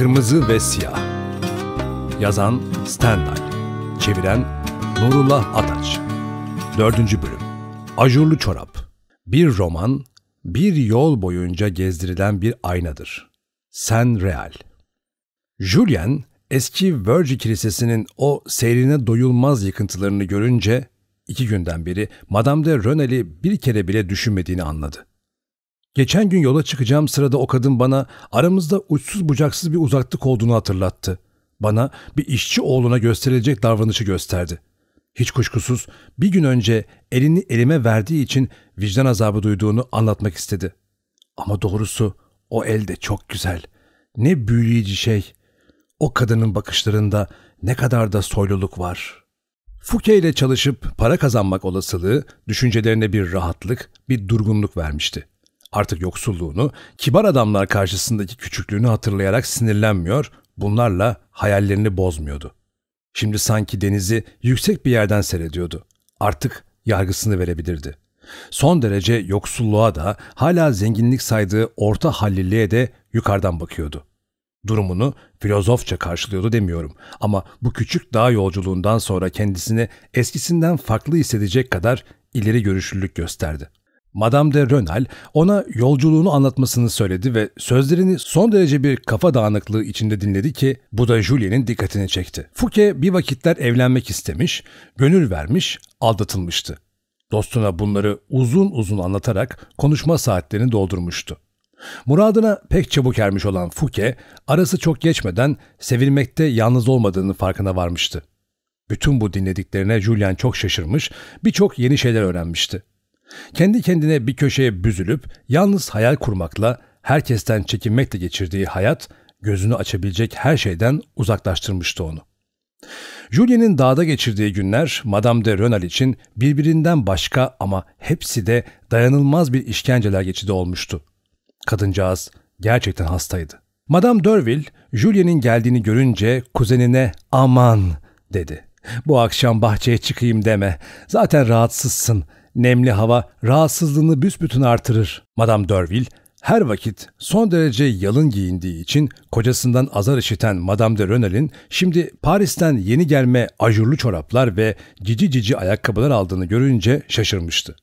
Kırmızı ve Siyah Yazan Stendhal Çeviren Nurullah Ataç Dördüncü Bölüm Ajurlu Çorap Bir roman, bir yol boyunca gezdirilen bir aynadır. Sen Real Julien, eski Verge Kilisesi'nin o seyrine doyulmaz yıkıntılarını görünce, iki günden beri Madame de Rönel'i bir kere bile düşünmediğini anladı. Geçen gün yola çıkacağım sırada o kadın bana aramızda uçsuz bucaksız bir uzaklık olduğunu hatırlattı. Bana bir işçi oğluna gösterilecek davranışı gösterdi. Hiç kuşkusuz bir gün önce elini elime verdiği için vicdan azabı duyduğunu anlatmak istedi. Ama doğrusu o el de çok güzel. Ne büyüleyici şey. O kadının bakışlarında ne kadar da soyluluk var. Fuke ile çalışıp para kazanmak olasılığı düşüncelerine bir rahatlık, bir durgunluk vermişti. Artık yoksulluğunu, kibar adamlar karşısındaki küçüklüğünü hatırlayarak sinirlenmiyor, bunlarla hayallerini bozmuyordu. Şimdi sanki denizi yüksek bir yerden seyrediyordu. Artık yargısını verebilirdi. Son derece yoksulluğa da hala zenginlik saydığı orta halliliğe de yukarıdan bakıyordu. Durumunu filozofça karşılıyordu demiyorum ama bu küçük dağ yolculuğundan sonra kendisini eskisinden farklı hissedecek kadar ileri görüşlülük gösterdi. Madame de Rönel ona yolculuğunu anlatmasını söyledi ve sözlerini son derece bir kafa dağınıklığı içinde dinledi ki bu da Julien'in dikkatini çekti. Fouquet bir vakitler evlenmek istemiş, gönül vermiş, aldatılmıştı. Dostuna bunları uzun uzun anlatarak konuşma saatlerini doldurmuştu. Muradına pek çabuk ermiş olan Fouquet, arası çok geçmeden sevilmekte yalnız olmadığını farkına varmıştı. Bütün bu dinlediklerine Julian çok şaşırmış, birçok yeni şeyler öğrenmişti. Kendi kendine bir köşeye büzülüp yalnız hayal kurmakla, herkesten çekinmekle geçirdiği hayat gözünü açabilecek her şeyden uzaklaştırmıştı onu. Julien'in dağda geçirdiği günler Madame de Renal için birbirinden başka ama hepsi de dayanılmaz bir işkenceler geçidi olmuştu. Kadıncağız gerçekten hastaydı. Madame Derville, Julien'in geldiğini görünce kuzenine aman dedi. Bu akşam bahçeye çıkayım deme. Zaten rahatsızsın nemli hava rahatsızlığını büsbütün artırır. Madame Derville her vakit son derece yalın giyindiği için kocasından azar işiten Madame de Renal'in şimdi Paris'ten yeni gelme ajurlu çoraplar ve cici cici ayakkabılar aldığını görünce şaşırmıştı.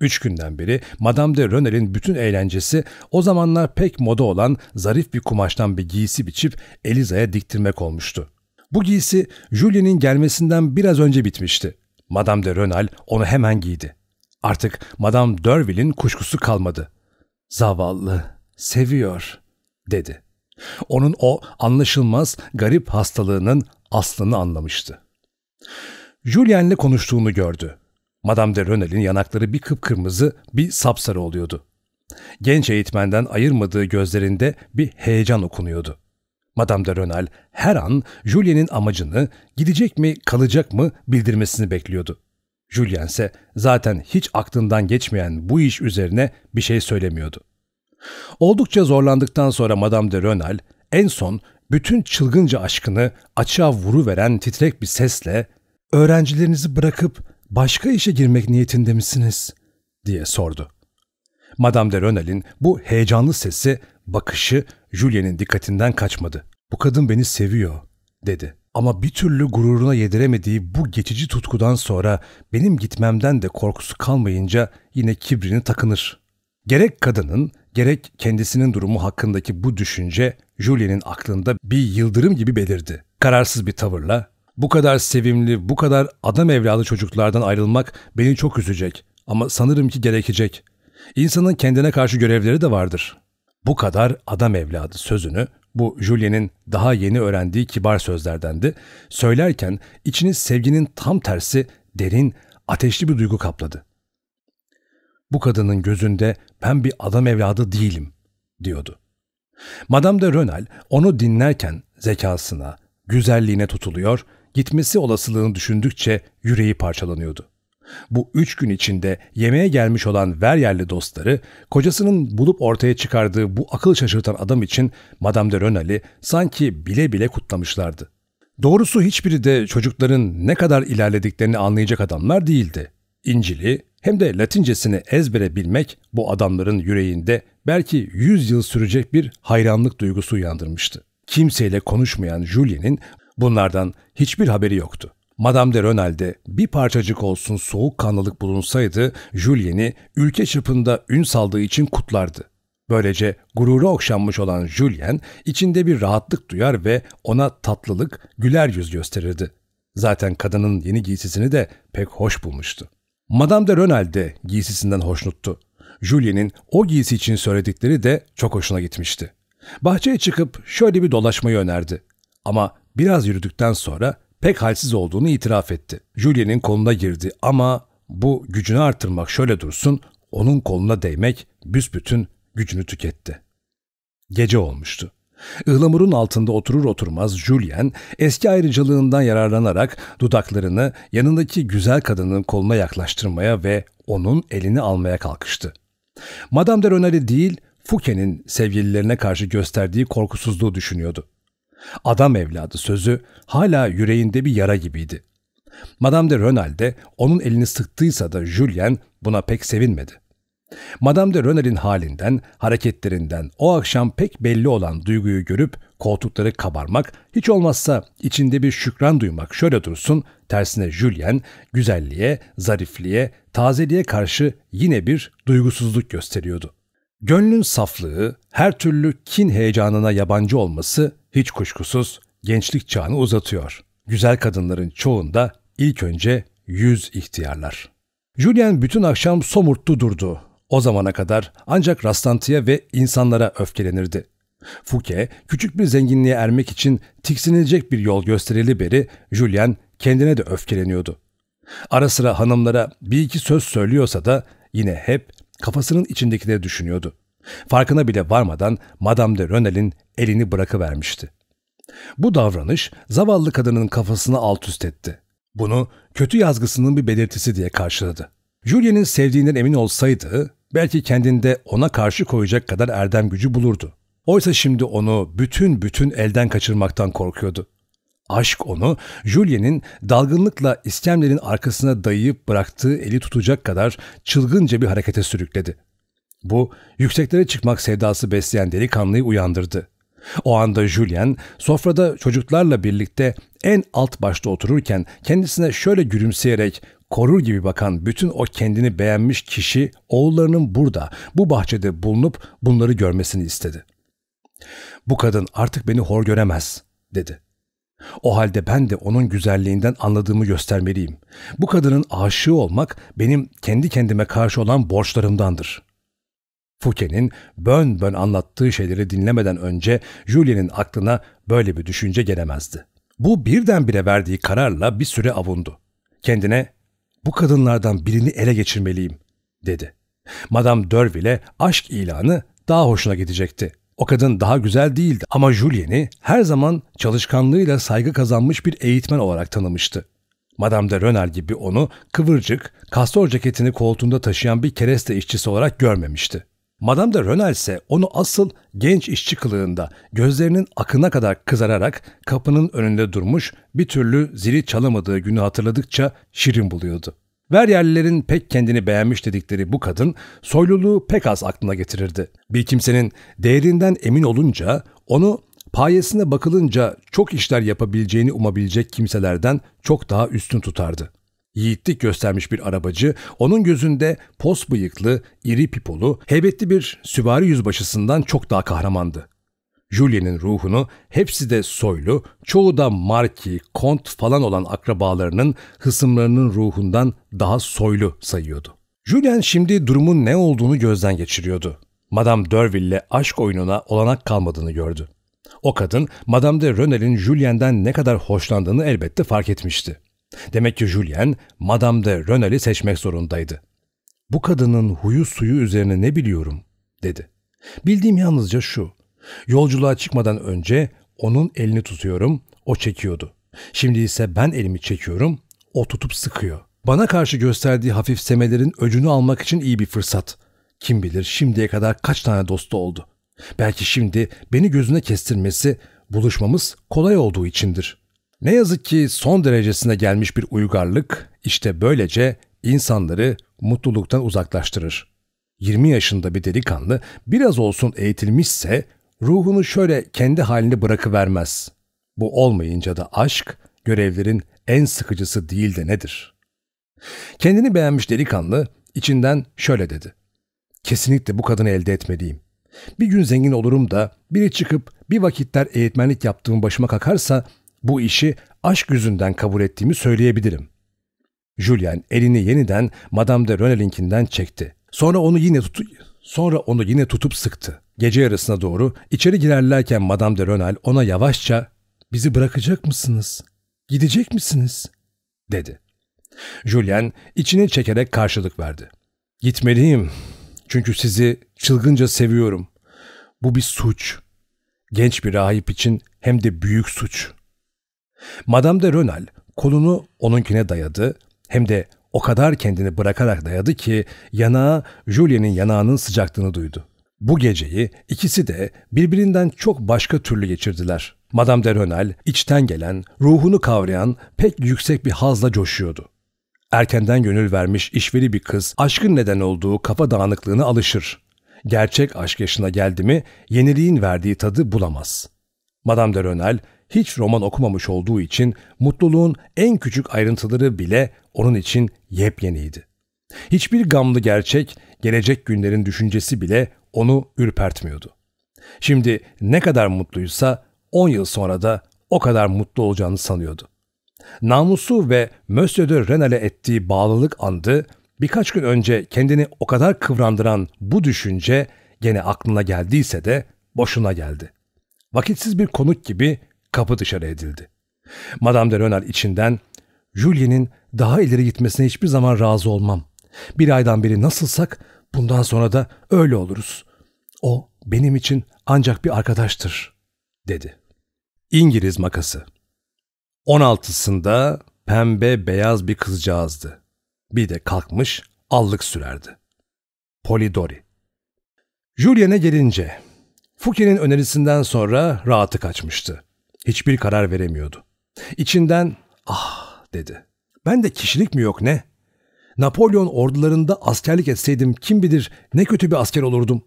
Üç günden beri Madame de Renel'in bütün eğlencesi o zamanlar pek moda olan zarif bir kumaştan bir giysi biçip Eliza'ya diktirmek olmuştu. Bu giysi Julien'in gelmesinden biraz önce bitmişti. Madame de Renal onu hemen giydi. Artık Madame Derville'in kuşkusu kalmadı. Zavallı, seviyor, dedi. Onun o anlaşılmaz garip hastalığının aslını anlamıştı. Julien'le konuştuğunu gördü. Madame de Renel'in yanakları bir kıpkırmızı, bir sapsarı oluyordu. Genç eğitmenden ayırmadığı gözlerinde bir heyecan okunuyordu. Madame de Renal her an Julien'in amacını, gidecek mi, kalacak mı bildirmesini bekliyordu. Julien ise zaten hiç aklından geçmeyen bu iş üzerine bir şey söylemiyordu. Oldukça zorlandıktan sonra Madame de Renal en son bütün çılgınca aşkını açığa vuruveren titrek bir sesle ''Öğrencilerinizi bırakıp başka işe girmek niyetinde misiniz?'' diye sordu. Madame de Renal'in bu heyecanlı sesi, bakışı Julia'nın dikkatinden kaçmadı. Bu kadın beni seviyor dedi. Ama bir türlü gururuna yediremediği bu geçici tutkudan sonra benim gitmemden de korkusu kalmayınca yine kibrini takınır. Gerek kadının gerek kendisinin durumu hakkındaki bu düşünce Julia'nın aklında bir yıldırım gibi belirdi. Kararsız bir tavırla bu kadar sevimli, bu kadar adam evladı çocuklardan ayrılmak beni çok üzecek ama sanırım ki gerekecek. İnsanın kendine karşı görevleri de vardır bu kadar adam evladı sözünü bu Julien'in daha yeni öğrendiği kibar sözlerdendi. Söylerken içini sevginin tam tersi derin, ateşli bir duygu kapladı. Bu kadının gözünde ben bir adam evladı değilim diyordu. Madame de Rönel onu dinlerken zekasına, güzelliğine tutuluyor, gitmesi olasılığını düşündükçe yüreği parçalanıyordu. Bu üç gün içinde yemeğe gelmiş olan Veryerli dostları, kocasının bulup ortaya çıkardığı bu akıl şaşırtan adam için Madame de Renal'i sanki bile bile kutlamışlardı. Doğrusu hiçbiri de çocukların ne kadar ilerlediklerini anlayacak adamlar değildi. İncil'i hem de Latincesini ezbere bilmek bu adamların yüreğinde belki yüz yıl sürecek bir hayranlık duygusu uyandırmıştı. Kimseyle konuşmayan Julien'in bunlardan hiçbir haberi yoktu. Madame de Renal'de bir parçacık olsun soğuk soğukkanlılık bulunsaydı Julien'i ülke çapında ün saldığı için kutlardı. Böylece gururu okşanmış olan Julien içinde bir rahatlık duyar ve ona tatlılık, güler yüz gösterirdi. Zaten kadının yeni giysisini de pek hoş bulmuştu. Madame de Renal de giysisinden hoşnuttu. Julien'in o giysi için söyledikleri de çok hoşuna gitmişti. Bahçeye çıkıp şöyle bir dolaşmayı önerdi. Ama biraz yürüdükten sonra pek halsiz olduğunu itiraf etti. Julien'in koluna girdi ama bu gücünü artırmak şöyle dursun, onun koluna değmek büsbütün gücünü tüketti. Gece olmuştu. Ihlamurun altında oturur oturmaz Julien eski ayrıcalığından yararlanarak dudaklarını yanındaki güzel kadının koluna yaklaştırmaya ve onun elini almaya kalkıştı. Madame de Renal'i değil, Fouquet'in sevgililerine karşı gösterdiği korkusuzluğu düşünüyordu. Adam evladı sözü hala yüreğinde bir yara gibiydi. Madame de Renal de onun elini sıktıysa da Julien buna pek sevinmedi. Madame de Renal'in halinden, hareketlerinden o akşam pek belli olan duyguyu görüp koltukları kabarmak, hiç olmazsa içinde bir şükran duymak şöyle dursun, tersine Julien güzelliğe, zarifliğe, tazeliğe karşı yine bir duygusuzluk gösteriyordu. Gönlün saflığı, her türlü kin heyecanına yabancı olması hiç kuşkusuz gençlik çağını uzatıyor. Güzel kadınların çoğunda ilk önce yüz ihtiyarlar. Julian bütün akşam somurttu durdu. O zamana kadar ancak rastlantıya ve insanlara öfkelenirdi. Fouque küçük bir zenginliğe ermek için tiksinilecek bir yol gösterili beri Julien kendine de öfkeleniyordu. Ara sıra hanımlara bir iki söz söylüyorsa da yine hep Kafasının içindekileri düşünüyordu. Farkına bile varmadan Madame de Renel'in elini bırakıvermişti. Bu davranış zavallı kadının kafasını alt üst etti. Bunu kötü yazgısının bir belirtisi diye karşıladı. Julien'in sevdiğinden emin olsaydı belki kendinde ona karşı koyacak kadar erdem gücü bulurdu. Oysa şimdi onu bütün bütün elden kaçırmaktan korkuyordu. Aşk onu, Julien'in dalgınlıkla iskemlerin arkasına dayayıp bıraktığı eli tutacak kadar çılgınca bir harekete sürükledi. Bu, yükseklere çıkmak sevdası besleyen delikanlıyı uyandırdı. O anda Julien, sofrada çocuklarla birlikte en alt başta otururken kendisine şöyle gülümseyerek korur gibi bakan bütün o kendini beğenmiş kişi oğullarının burada, bu bahçede bulunup bunları görmesini istedi. Bu kadın artık beni hor göremez, dedi. O halde ben de onun güzelliğinden anladığımı göstermeliyim. Bu kadının aşığı olmak benim kendi kendime karşı olan borçlarımdandır. Fouquet'nin bön bön anlattığı şeyleri dinlemeden önce Julien'in aklına böyle bir düşünce gelemezdi. Bu birdenbire verdiği kararla bir süre avundu. Kendine bu kadınlardan birini ele geçirmeliyim dedi. Madame Dörville aşk ilanı daha hoşuna gidecekti. O kadın daha güzel değildi ama Julien'i her zaman çalışkanlığıyla saygı kazanmış bir eğitmen olarak tanımıştı. Madame de Renal gibi onu kıvırcık, kastor ceketini koltuğunda taşıyan bir kereste işçisi olarak görmemişti. Madame de Renal ise onu asıl genç işçi kılığında gözlerinin akına kadar kızararak kapının önünde durmuş bir türlü zili çalamadığı günü hatırladıkça şirin buluyordu. Veryerlilerin pek kendini beğenmiş dedikleri bu kadın soyluluğu pek az aklına getirirdi. Bir kimsenin değerinden emin olunca onu payesine bakılınca çok işler yapabileceğini umabilecek kimselerden çok daha üstün tutardı. Yiğitlik göstermiş bir arabacı, onun gözünde pos bıyıklı, iri pipolu, heybetli bir süvari yüzbaşısından çok daha kahramandı. Julie'nin ruhunu hepsi de soylu, çoğu da marki, kont falan olan akrabalarının hısımlarının ruhundan daha soylu sayıyordu. Julien şimdi durumun ne olduğunu gözden geçiriyordu. Madame Derville'le aşk oyununa olanak kalmadığını gördü. O kadın Madame de Renel'in Julien'den ne kadar hoşlandığını elbette fark etmişti. Demek ki Julien Madame de Renel'i seçmek zorundaydı. Bu kadının huyu suyu üzerine ne biliyorum dedi. Bildiğim yalnızca şu. Yolculuğa çıkmadan önce onun elini tutuyorum, o çekiyordu. Şimdi ise ben elimi çekiyorum, o tutup sıkıyor. Bana karşı gösterdiği hafif hafifsemelerin öcünü almak için iyi bir fırsat. Kim bilir şimdiye kadar kaç tane dostu oldu. Belki şimdi beni gözüne kestirmesi buluşmamız kolay olduğu içindir. Ne yazık ki son derecesine gelmiş bir uygarlık işte böylece insanları mutluluktan uzaklaştırır. 20 yaşında bir delikanlı biraz olsun eğitilmişse ruhunu şöyle kendi halini bırakıvermez. Bu olmayınca da aşk, görevlerin en sıkıcısı değil de nedir? Kendini beğenmiş delikanlı içinden şöyle dedi. Kesinlikle bu kadını elde etmeliyim. Bir gün zengin olurum da biri çıkıp bir vakitler eğitmenlik yaptığım başıma kakarsa bu işi aşk yüzünden kabul ettiğimi söyleyebilirim. Julian elini yeniden Madame de Renelink'inden çekti. Sonra onu yine tutu Sonra onu yine tutup sıktı. Gece yarısına doğru içeri girerlerken Madame de Renal ona yavaşça ''Bizi bırakacak mısınız? Gidecek misiniz?'' dedi. Julien içine çekerek karşılık verdi. ''Gitmeliyim. Çünkü sizi çılgınca seviyorum. Bu bir suç. Genç bir rahip için hem de büyük suç.'' Madame de Renal kolunu onunkine dayadı hem de o kadar kendini bırakarak dayadı ki yanağı Julia'nın yanağının sıcaklığını duydu. Bu geceyi ikisi de birbirinden çok başka türlü geçirdiler. Madame de Renal içten gelen, ruhunu kavrayan pek yüksek bir hazla coşuyordu. Erkenden gönül vermiş işveri bir kız aşkın neden olduğu kafa dağınıklığına alışır. Gerçek aşk yaşına geldi mi yeniliğin verdiği tadı bulamaz. Madame de Renal hiç roman okumamış olduğu için mutluluğun en küçük ayrıntıları bile onun için yepyeniydi. Hiçbir gamlı gerçek, gelecek günlerin düşüncesi bile onu ürpertmiyordu. Şimdi ne kadar mutluysa 10 yıl sonra da o kadar mutlu olacağını sanıyordu. Namusu ve Monsieur de Renal'e ettiği bağlılık andı, birkaç gün önce kendini o kadar kıvrandıran bu düşünce gene aklına geldiyse de boşuna geldi. Vakitsiz bir konuk gibi Kapı dışarı edildi. Madame de Renal içinden Julie'nin daha ileri gitmesine hiçbir zaman razı olmam. Bir aydan beri nasılsak bundan sonra da öyle oluruz. O benim için ancak bir arkadaştır, dedi. İngiliz makası 16'sında pembe beyaz bir kızcağızdı. Bir de kalkmış allık sürerdi. Polidori Julien'e gelince, Fouquet'in önerisinden sonra rahatı kaçmıştı. Hiçbir karar veremiyordu. İçinden ah dedi. Ben de kişilik mi yok ne? Napolyon ordularında askerlik etseydim kim bilir ne kötü bir asker olurdum.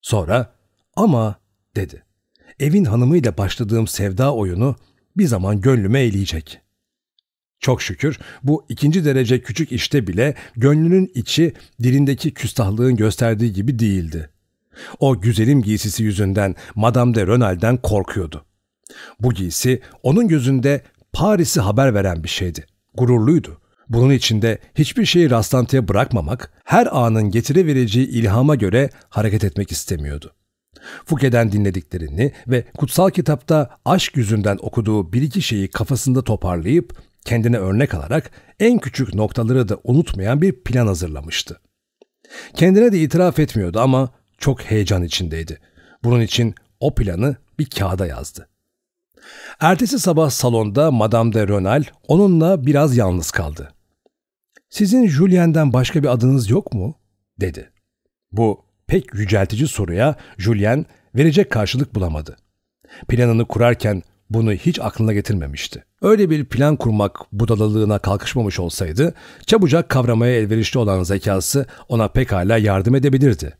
Sonra ama dedi. Evin hanımıyla başladığım sevda oyunu bir zaman gönlüme eğleyecek. Çok şükür bu ikinci derece küçük işte bile gönlünün içi dilindeki küstahlığın gösterdiği gibi değildi. O güzelim giysisi yüzünden Madame de Renal'den korkuyordu. Bu giysi onun gözünde Paris'i haber veren bir şeydi. Gururluydu. Bunun içinde hiçbir şeyi rastlantıya bırakmamak, her anın getirevereceği ilhama göre hareket etmek istemiyordu. Fukeden dinlediklerini ve kutsal kitapta aşk yüzünden okuduğu bir iki şeyi kafasında toparlayıp kendine örnek alarak en küçük noktaları da unutmayan bir plan hazırlamıştı. Kendine de itiraf etmiyordu ama çok heyecan içindeydi. Bunun için o planı bir kağıda yazdı. Ertesi sabah salonda Madame de Renal onunla biraz yalnız kaldı. ''Sizin Julien'den başka bir adınız yok mu?'' dedi. Bu pek yüceltici soruya Julien verecek karşılık bulamadı. Planını kurarken bunu hiç aklına getirmemişti. Öyle bir plan kurmak budalalığına kalkışmamış olsaydı, çabucak kavramaya elverişli olan zekası ona pekala yardım edebilirdi.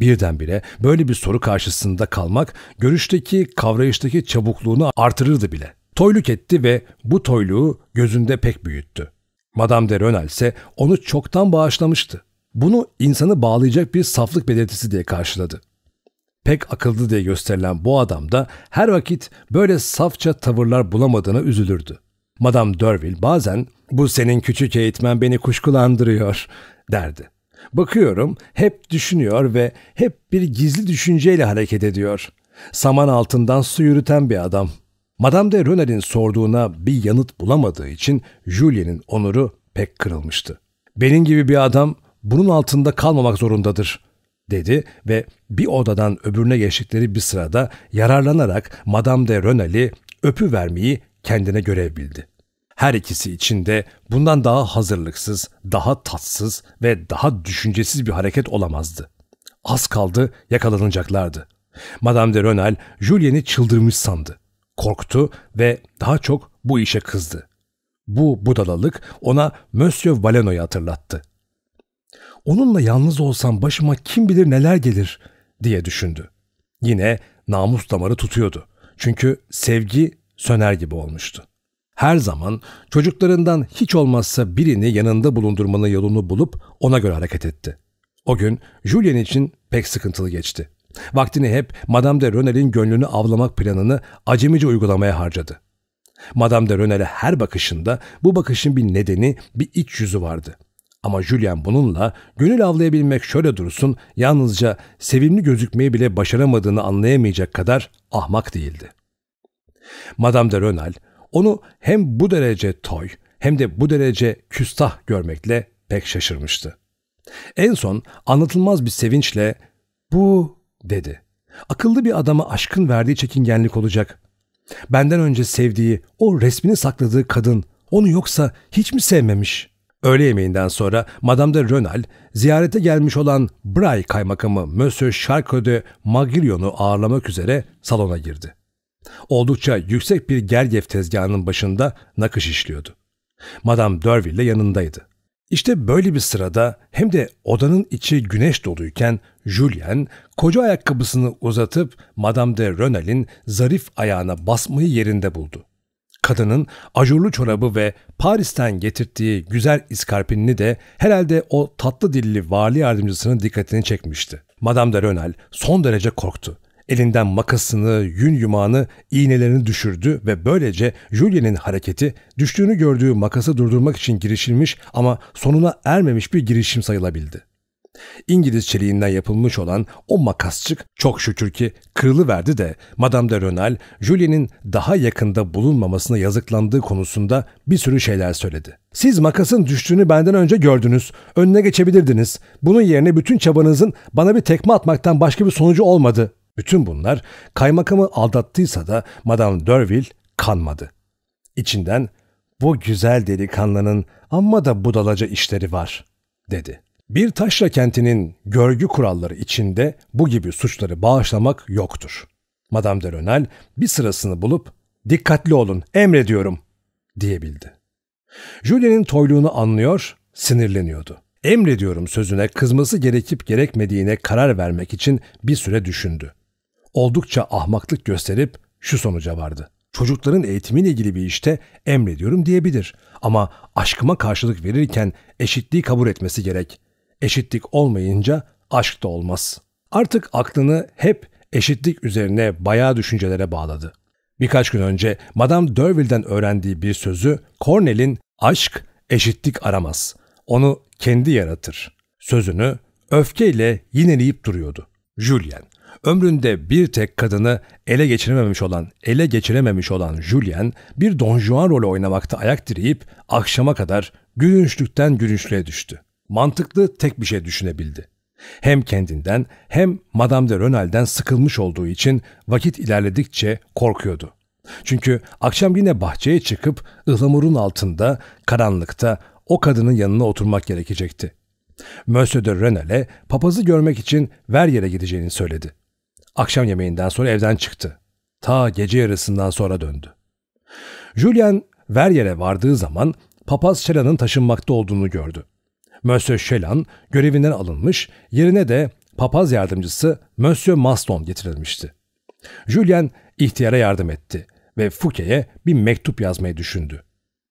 Birdenbire böyle bir soru karşısında kalmak görüşteki kavrayıştaki çabukluğunu artırırdı bile. Toyluk etti ve bu toyluğu gözünde pek büyüttü. Madame de Renal ise onu çoktan bağışlamıştı. Bunu insanı bağlayacak bir saflık belirtisi diye karşıladı. Pek akıllı diye gösterilen bu adam da her vakit böyle safça tavırlar bulamadığına üzülürdü. Madame Derville bazen ''Bu senin küçük eğitmen beni kuşkulandırıyor.'' derdi. Bakıyorum, hep düşünüyor ve hep bir gizli düşünceyle hareket ediyor. Saman altından su yürüten bir adam. Madame de Renal'in sorduğuna bir yanıt bulamadığı için Julien'in onuru pek kırılmıştı. Benim gibi bir adam bunun altında kalmamak zorundadır.'' dedi ve bir odadan öbürüne geçtikleri bir sırada yararlanarak Madame de Renal'i öpüvermeyi kendine görev bildi. Her ikisi için de bundan daha hazırlıksız, daha tatsız ve daha düşüncesiz bir hareket olamazdı. Az kaldı yakalanacaklardı. Madame de Renal, Julien'i çıldırmış sandı. Korktu ve daha çok bu işe kızdı. Bu budalalık ona Monsieur Valeno'yu hatırlattı. Onunla yalnız olsam başıma kim bilir neler gelir diye düşündü. Yine namus damarı tutuyordu. Çünkü sevgi söner gibi olmuştu her zaman çocuklarından hiç olmazsa birini yanında bulundurmanın yolunu bulup ona göre hareket etti. O gün Julian için pek sıkıntılı geçti. Vaktini hep Madame de Renel'in gönlünü avlamak planını acemice uygulamaya harcadı. Madame de Renel'e her bakışında bu bakışın bir nedeni, bir iç yüzü vardı. Ama Julian bununla gönül avlayabilmek şöyle dursun, yalnızca sevimli gözükmeyi bile başaramadığını anlayamayacak kadar ahmak değildi. Madame de Renal onu hem bu derece toy hem de bu derece küstah görmekle pek şaşırmıştı. En son anlatılmaz bir sevinçle bu dedi. Akıllı bir adama aşkın verdiği çekingenlik olacak. Benden önce sevdiği, o resmini sakladığı kadın onu yoksa hiç mi sevmemiş? Öğle yemeğinden sonra Madame de Renal, ziyarete gelmiş olan Bray kaymakamı Monsieur Charcot de Magrillon'u ağırlamak üzere salona girdi. Oldukça yüksek bir gergef tezgahının başında nakış işliyordu. Madame Derville de yanındaydı. İşte böyle bir sırada hem de odanın içi güneş doluyken Julien koca ayakkabısını uzatıp Madame de Renal'in zarif ayağına basmayı yerinde buldu. Kadının ajurlu çorabı ve Paris'ten getirttiği güzel iskarpinini de herhalde o tatlı dilli varlı yardımcısının dikkatini çekmişti. Madame de Renal son derece korktu Elinden makasını, yün yumağını, iğnelerini düşürdü ve böylece Julien'in hareketi düştüğünü gördüğü makası durdurmak için girişilmiş ama sonuna ermemiş bir girişim sayılabildi. İngiliz çeliğinden yapılmış olan o makasçık çok şükür ki kırılıverdi de Madame de Renal, Julien'in daha yakında bulunmamasına yazıklandığı konusunda bir sürü şeyler söyledi. Siz makasın düştüğünü benden önce gördünüz. Önüne geçebilirdiniz. Bunun yerine bütün çabanızın bana bir tekme atmaktan başka bir sonucu olmadı bütün bunlar kaymakamı aldattıysa da Madame Derville kanmadı. İçinden bu güzel delikanlının amma da budalaca işleri var dedi. Bir taşra kentinin görgü kuralları içinde bu gibi suçları bağışlamak yoktur. Madame de Renal bir sırasını bulup dikkatli olun emrediyorum diyebildi. Julien'in toyluğunu anlıyor, sinirleniyordu. Emrediyorum sözüne kızması gerekip gerekmediğine karar vermek için bir süre düşündü oldukça ahmaklık gösterip şu sonuca vardı. Çocukların eğitimine ilgili bir işte emrediyorum diyebilir ama aşkıma karşılık verirken eşitliği kabul etmesi gerek. Eşitlik olmayınca aşk da olmaz. Artık aklını hep eşitlik üzerine bayağı düşüncelere bağladı. Birkaç gün önce Madame Derville'den öğrendiği bir sözü Cornell'in aşk eşitlik aramaz. Onu kendi yaratır. Sözünü öfkeyle yineleyip duruyordu. Julien. Ömründe bir tek kadını ele geçirememiş olan, ele geçirememiş olan Julien bir Don Juan rolü oynamakta ayak direyip akşama kadar gülünçlükten gülünçlüğe düştü. Mantıklı tek bir şey düşünebildi. Hem kendinden hem Madame de Renal'den sıkılmış olduğu için vakit ilerledikçe korkuyordu. Çünkü akşam yine bahçeye çıkıp ıhlamurun altında, karanlıkta o kadının yanına oturmak gerekecekti. Monsieur de Renal'e papazı görmek için ver yere gideceğini söyledi. Akşam yemeğinden sonra evden çıktı. Ta gece yarısından sonra döndü. Julian Verriere vardığı zaman papaz Şelan'ın taşınmakta olduğunu gördü. Monsieur Şelan görevinden alınmış, yerine de papaz yardımcısı Monsieur Maston getirilmişti. Julian ihtiyara yardım etti ve Fouquet'e bir mektup yazmayı düşündü.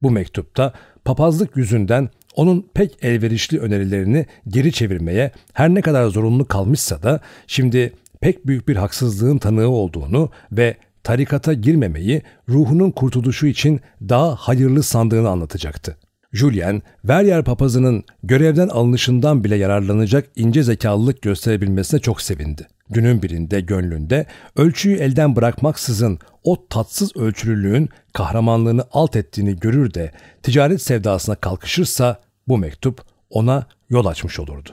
Bu mektupta papazlık yüzünden onun pek elverişli önerilerini geri çevirmeye her ne kadar zorunlu kalmışsa da şimdi pek büyük bir haksızlığın tanığı olduğunu ve tarikata girmemeyi ruhunun kurtuluşu için daha hayırlı sandığını anlatacaktı. Julien, Verrier papazının görevden alınışından bile yararlanacak ince zekalılık gösterebilmesine çok sevindi. Günün birinde gönlünde ölçüyü elden bırakmaksızın o tatsız ölçülülüğün kahramanlığını alt ettiğini görür de ticaret sevdasına kalkışırsa bu mektup ona yol açmış olurdu.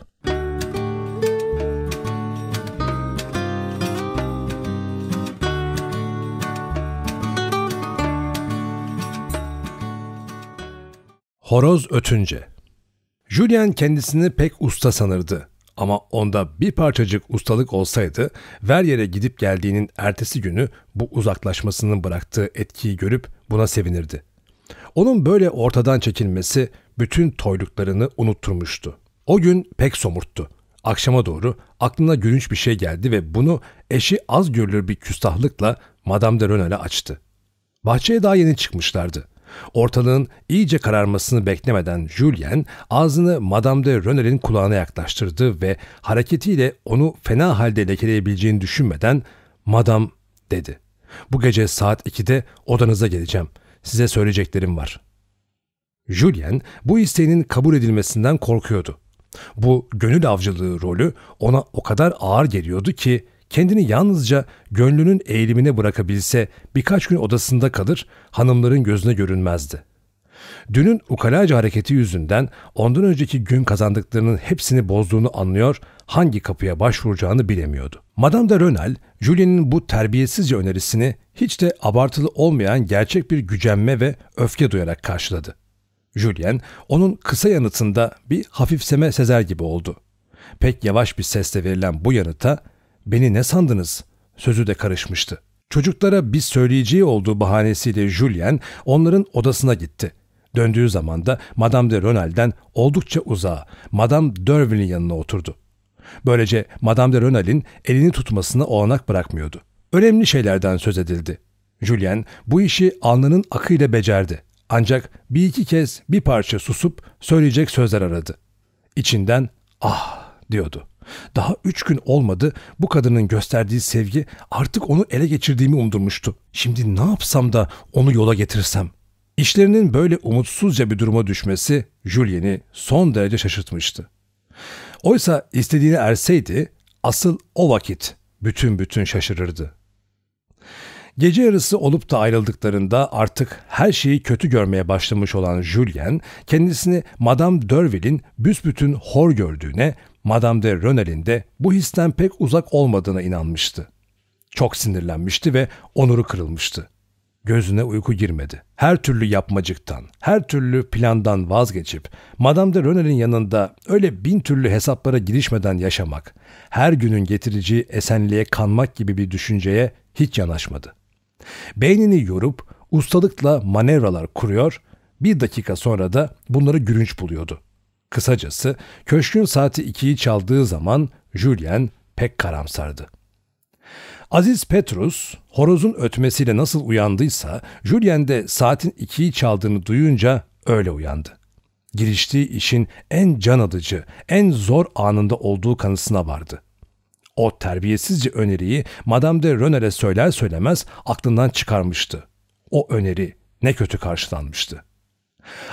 Horoz ötünce. Julian kendisini pek usta sanırdı. Ama onda bir parçacık ustalık olsaydı, ver yere gidip geldiğinin ertesi günü bu uzaklaşmasının bıraktığı etkiyi görüp buna sevinirdi. Onun böyle ortadan çekilmesi bütün toyluklarını unutturmuştu. O gün pek somurttu. Akşama doğru aklına gülünç bir şey geldi ve bunu eşi az görülür bir küstahlıkla Madame de Renal'e açtı. Bahçeye daha yeni çıkmışlardı. Ortalığın iyice kararmasını beklemeden Julien ağzını Madame de Renel'in kulağına yaklaştırdı ve hareketiyle onu fena halde lekeleyebileceğini düşünmeden Madame dedi. Bu gece saat 2'de odanıza geleceğim. Size söyleyeceklerim var. Julien bu isteğinin kabul edilmesinden korkuyordu. Bu gönül avcılığı rolü ona o kadar ağır geliyordu ki kendini yalnızca gönlünün eğilimine bırakabilse birkaç gün odasında kalır, hanımların gözüne görünmezdi. Dünün ukalaca hareketi yüzünden ondan önceki gün kazandıklarının hepsini bozduğunu anlıyor, hangi kapıya başvuracağını bilemiyordu. Madame de Renal, Julien'in bu terbiyesizce önerisini hiç de abartılı olmayan gerçek bir gücenme ve öfke duyarak karşıladı. Julien, onun kısa yanıtında bir hafifseme sezer gibi oldu. Pek yavaş bir sesle verilen bu yanıta beni ne sandınız? Sözü de karışmıştı. Çocuklara bir söyleyeceği olduğu bahanesiyle Julien onların odasına gitti. Döndüğü zaman da Madame de Ronal'den oldukça uzağa Madame Dervin'in yanına oturdu. Böylece Madame de Ronal'in elini tutmasına olanak bırakmıyordu. Önemli şeylerden söz edildi. Julien bu işi alnının akıyla becerdi. Ancak bir iki kez bir parça susup söyleyecek sözler aradı. İçinden ah diyordu. Daha üç gün olmadı bu kadının gösterdiği sevgi artık onu ele geçirdiğimi umdurmuştu. Şimdi ne yapsam da onu yola getirsem? İşlerinin böyle umutsuzca bir duruma düşmesi Julien'i son derece şaşırtmıştı. Oysa istediğini erseydi asıl o vakit bütün bütün şaşırırdı. Gece yarısı olup da ayrıldıklarında artık her şeyi kötü görmeye başlamış olan Julien, kendisini Madame Dörvil'in büsbütün hor gördüğüne Madame de Renel'in de bu histen pek uzak olmadığına inanmıştı. Çok sinirlenmişti ve onuru kırılmıştı. Gözüne uyku girmedi. Her türlü yapmacıktan, her türlü plandan vazgeçip Madame de Renel'in yanında öyle bin türlü hesaplara girişmeden yaşamak, her günün getireceği esenliğe kanmak gibi bir düşünceye hiç yanaşmadı. Beynini yorup ustalıkla manevralar kuruyor, bir dakika sonra da bunları gülünç buluyordu. Kısacası köşkün saati 2'yi çaldığı zaman Julien pek karamsardı. Aziz Petrus, horozun ötmesiyle nasıl uyandıysa, Julien de saatin ikiyi çaldığını duyunca öyle uyandı. Giriştiği işin en can alıcı, en zor anında olduğu kanısına vardı. O terbiyesizce öneriyi Madame de Röner'e söyler söylemez aklından çıkarmıştı. O öneri ne kötü karşılanmıştı.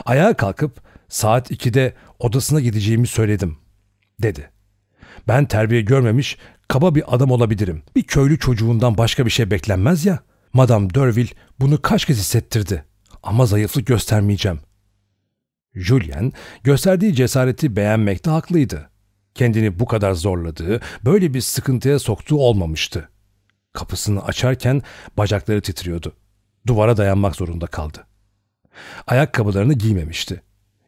Ayağa kalkıp Saat 2'de odasına gideceğimi söyledim, dedi. Ben terbiye görmemiş, kaba bir adam olabilirim. Bir köylü çocuğundan başka bir şey beklenmez ya. Madame Derville bunu kaç kez hissettirdi. Ama zayıflık göstermeyeceğim. Julien gösterdiği cesareti beğenmekte haklıydı. Kendini bu kadar zorladığı, böyle bir sıkıntıya soktuğu olmamıştı. Kapısını açarken bacakları titriyordu. Duvara dayanmak zorunda kaldı. Ayakkabılarını giymemişti.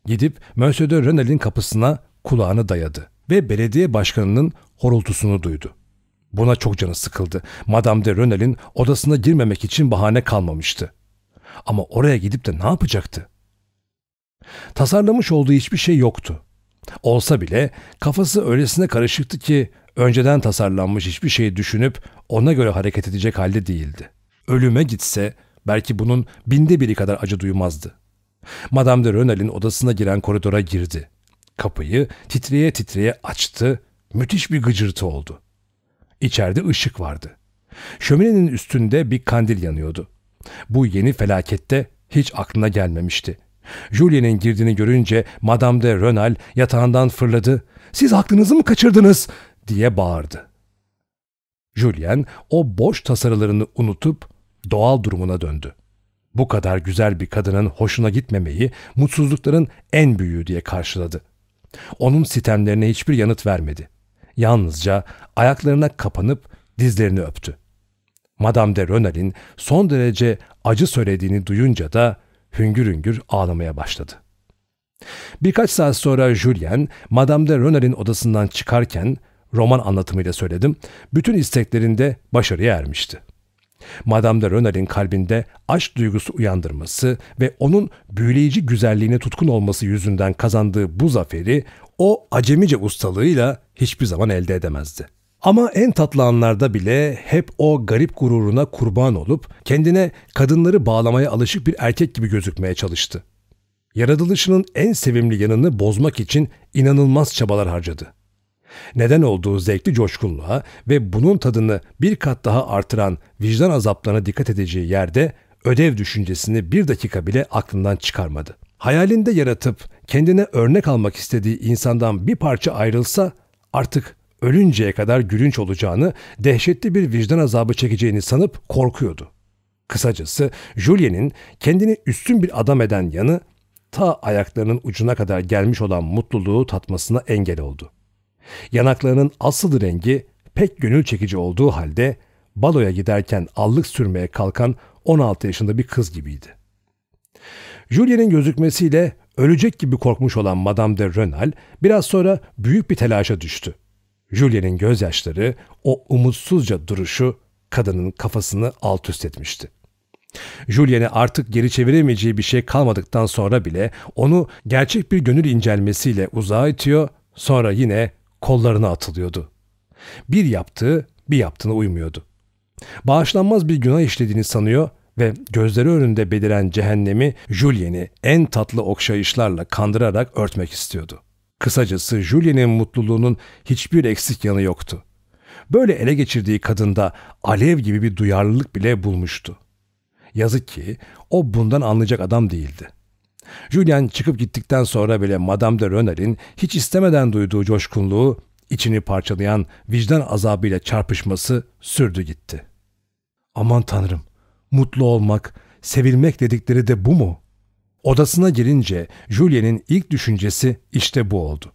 Gidip Monsieur de Renel'in kapısına kulağını dayadı ve belediye başkanının horultusunu duydu. Buna çok canı sıkıldı. Madame de Renel'in odasına girmemek için bahane kalmamıştı. Ama oraya gidip de ne yapacaktı? Tasarlamış olduğu hiçbir şey yoktu. Olsa bile kafası öylesine karışıktı ki önceden tasarlanmış hiçbir şeyi düşünüp ona göre hareket edecek halde değildi. Ölüme gitse belki bunun binde biri kadar acı duymazdı. Madame de Renal'in odasına giren koridora girdi. Kapıyı titreye titreye açtı. Müthiş bir gıcırtı oldu. İçeride ışık vardı. Şöminenin üstünde bir kandil yanıyordu. Bu yeni felakette hiç aklına gelmemişti. Julien'in girdiğini görünce Madame de Renal yatağından fırladı. ''Siz aklınızı mı kaçırdınız?'' diye bağırdı. Julien o boş tasarılarını unutup doğal durumuna döndü bu kadar güzel bir kadının hoşuna gitmemeyi mutsuzlukların en büyüğü diye karşıladı. Onun sitemlerine hiçbir yanıt vermedi. Yalnızca ayaklarına kapanıp dizlerini öptü. Madame de Renal'in son derece acı söylediğini duyunca da hüngür hüngür ağlamaya başladı. Birkaç saat sonra Julien, Madame de Renal'in odasından çıkarken, roman anlatımıyla söyledim, bütün isteklerinde başarıya ermişti. Madame de Renal'in kalbinde aşk duygusu uyandırması ve onun büyüleyici güzelliğine tutkun olması yüzünden kazandığı bu zaferi o acemice ustalığıyla hiçbir zaman elde edemezdi. Ama en tatlı anlarda bile hep o garip gururuna kurban olup kendine kadınları bağlamaya alışık bir erkek gibi gözükmeye çalıştı. Yaratılışının en sevimli yanını bozmak için inanılmaz çabalar harcadı neden olduğu zevkli coşkunluğa ve bunun tadını bir kat daha artıran vicdan azaplarına dikkat edeceği yerde ödev düşüncesini bir dakika bile aklından çıkarmadı. Hayalinde yaratıp kendine örnek almak istediği insandan bir parça ayrılsa artık ölünceye kadar gülünç olacağını, dehşetli bir vicdan azabı çekeceğini sanıp korkuyordu. Kısacası Julien'in kendini üstün bir adam eden yanı ta ayaklarının ucuna kadar gelmiş olan mutluluğu tatmasına engel oldu. Yanaklarının asıl rengi pek gönül çekici olduğu halde baloya giderken allık sürmeye kalkan 16 yaşında bir kız gibiydi. Julia'nın gözükmesiyle ölecek gibi korkmuş olan Madame de Renal biraz sonra büyük bir telaşa düştü. Julien'in gözyaşları, o umutsuzca duruşu kadının kafasını alt üst etmişti. Julien'e artık geri çeviremeyeceği bir şey kalmadıktan sonra bile onu gerçek bir gönül incelmesiyle uzağa itiyor, sonra yine kollarına atılıyordu. Bir yaptığı bir yaptığına uymuyordu. Bağışlanmaz bir günah işlediğini sanıyor ve gözleri önünde beliren cehennemi Julien'i en tatlı okşayışlarla kandırarak örtmek istiyordu. Kısacası Julien'in mutluluğunun hiçbir eksik yanı yoktu. Böyle ele geçirdiği kadında alev gibi bir duyarlılık bile bulmuştu. Yazık ki o bundan anlayacak adam değildi. Julian çıkıp gittikten sonra bile Madame de Renal'in hiç istemeden duyduğu coşkunluğu, içini parçalayan vicdan azabıyla çarpışması sürdü gitti. Aman tanrım, mutlu olmak, sevilmek dedikleri de bu mu? Odasına girince Julian'in ilk düşüncesi işte bu oldu.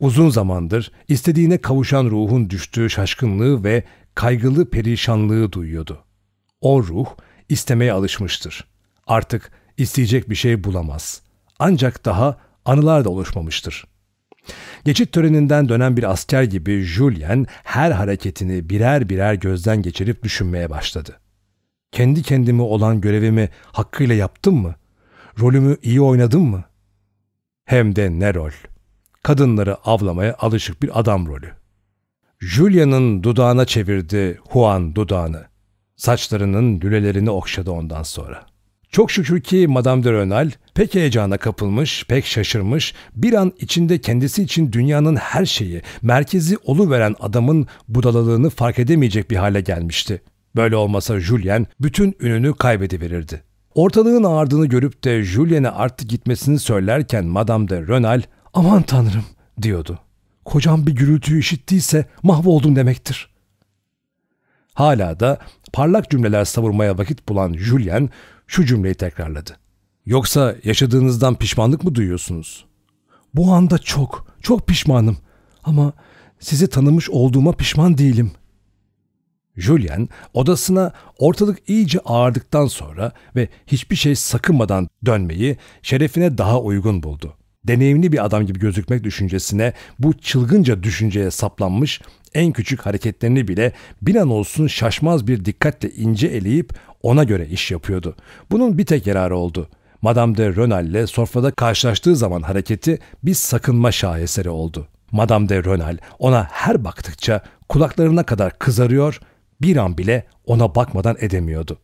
Uzun zamandır istediğine kavuşan ruhun düştüğü şaşkınlığı ve kaygılı perişanlığı duyuyordu. O ruh istemeye alışmıştır. Artık isteyecek bir şey bulamaz. Ancak daha anılar da oluşmamıştır. Geçit töreninden dönen bir asker gibi Julien her hareketini birer birer gözden geçirip düşünmeye başladı. Kendi kendimi olan görevimi hakkıyla yaptım mı? Rolümü iyi oynadım mı? Hem de ne rol? Kadınları avlamaya alışık bir adam rolü. Julia'nın dudağına çevirdi Juan dudağını. Saçlarının lülelerini okşadı ondan sonra.'' Çok şükür ki Madame de Renal pek heyecana kapılmış, pek şaşırmış, bir an içinde kendisi için dünyanın her şeyi, merkezi oluveren adamın budalalığını fark edemeyecek bir hale gelmişti. Böyle olmasa Julien bütün ününü kaybediverirdi. Ortalığın ağardığını görüp de Julien'e artık gitmesini söylerken Madame de Renal aman tanrım diyordu. Kocam bir gürültüyü işittiyse mahvoldun demektir. Hala da parlak cümleler savurmaya vakit bulan Julien şu cümleyi tekrarladı. Yoksa yaşadığınızdan pişmanlık mı duyuyorsunuz? Bu anda çok, çok pişmanım. Ama sizi tanımış olduğuma pişman değilim. Julien odasına ortalık iyice ağardıktan sonra ve hiçbir şey sakınmadan dönmeyi şerefine daha uygun buldu deneyimli bir adam gibi gözükmek düşüncesine, bu çılgınca düşünceye saplanmış, en küçük hareketlerini bile bir an olsun şaşmaz bir dikkatle ince eleyip ona göre iş yapıyordu. Bunun bir tek yararı oldu. Madame de Renal'le sofrada karşılaştığı zaman hareketi bir sakınma şaheseri oldu. Madame de Renal ona her baktıkça kulaklarına kadar kızarıyor, bir an bile ona bakmadan edemiyordu.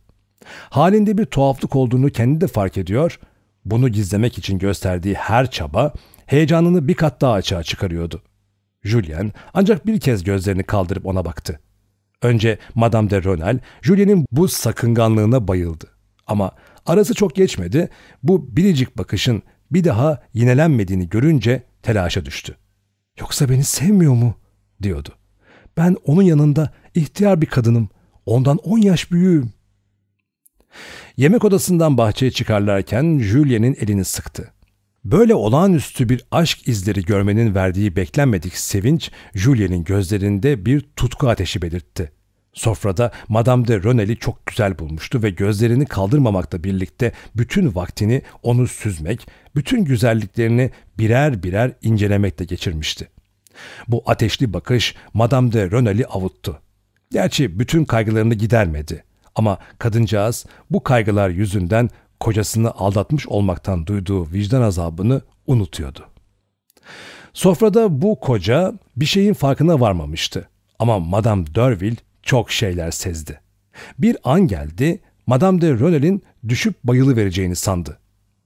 Halinde bir tuhaflık olduğunu kendi de fark ediyor, bunu gizlemek için gösterdiği her çaba heyecanını bir kat daha açığa çıkarıyordu. Julien ancak bir kez gözlerini kaldırıp ona baktı. Önce Madame de Ronel, Julien'in bu sakınganlığına bayıldı. Ama arası çok geçmedi, bu biricik bakışın bir daha yinelenmediğini görünce telaşa düştü. ''Yoksa beni sevmiyor mu?'' diyordu. ''Ben onun yanında ihtiyar bir kadınım, ondan on yaş büyüğüm. Yemek odasından bahçeye çıkarlarken Julia'nın elini sıktı. Böyle olağanüstü bir aşk izleri görmenin verdiği beklenmedik sevinç Julia'nın gözlerinde bir tutku ateşi belirtti. Sofrada Madame de Renel'i çok güzel bulmuştu ve gözlerini kaldırmamakla birlikte bütün vaktini onu süzmek, bütün güzelliklerini birer birer incelemekle geçirmişti. Bu ateşli bakış Madame de Renel'i avuttu. Gerçi bütün kaygılarını gidermedi. Ama kadıncağız bu kaygılar yüzünden kocasını aldatmış olmaktan duyduğu vicdan azabını unutuyordu. Sofrada bu koca bir şeyin farkına varmamıştı. Ama Madame Derville çok şeyler sezdi. Bir an geldi, Madame de Rönel'in düşüp bayılı vereceğini sandı.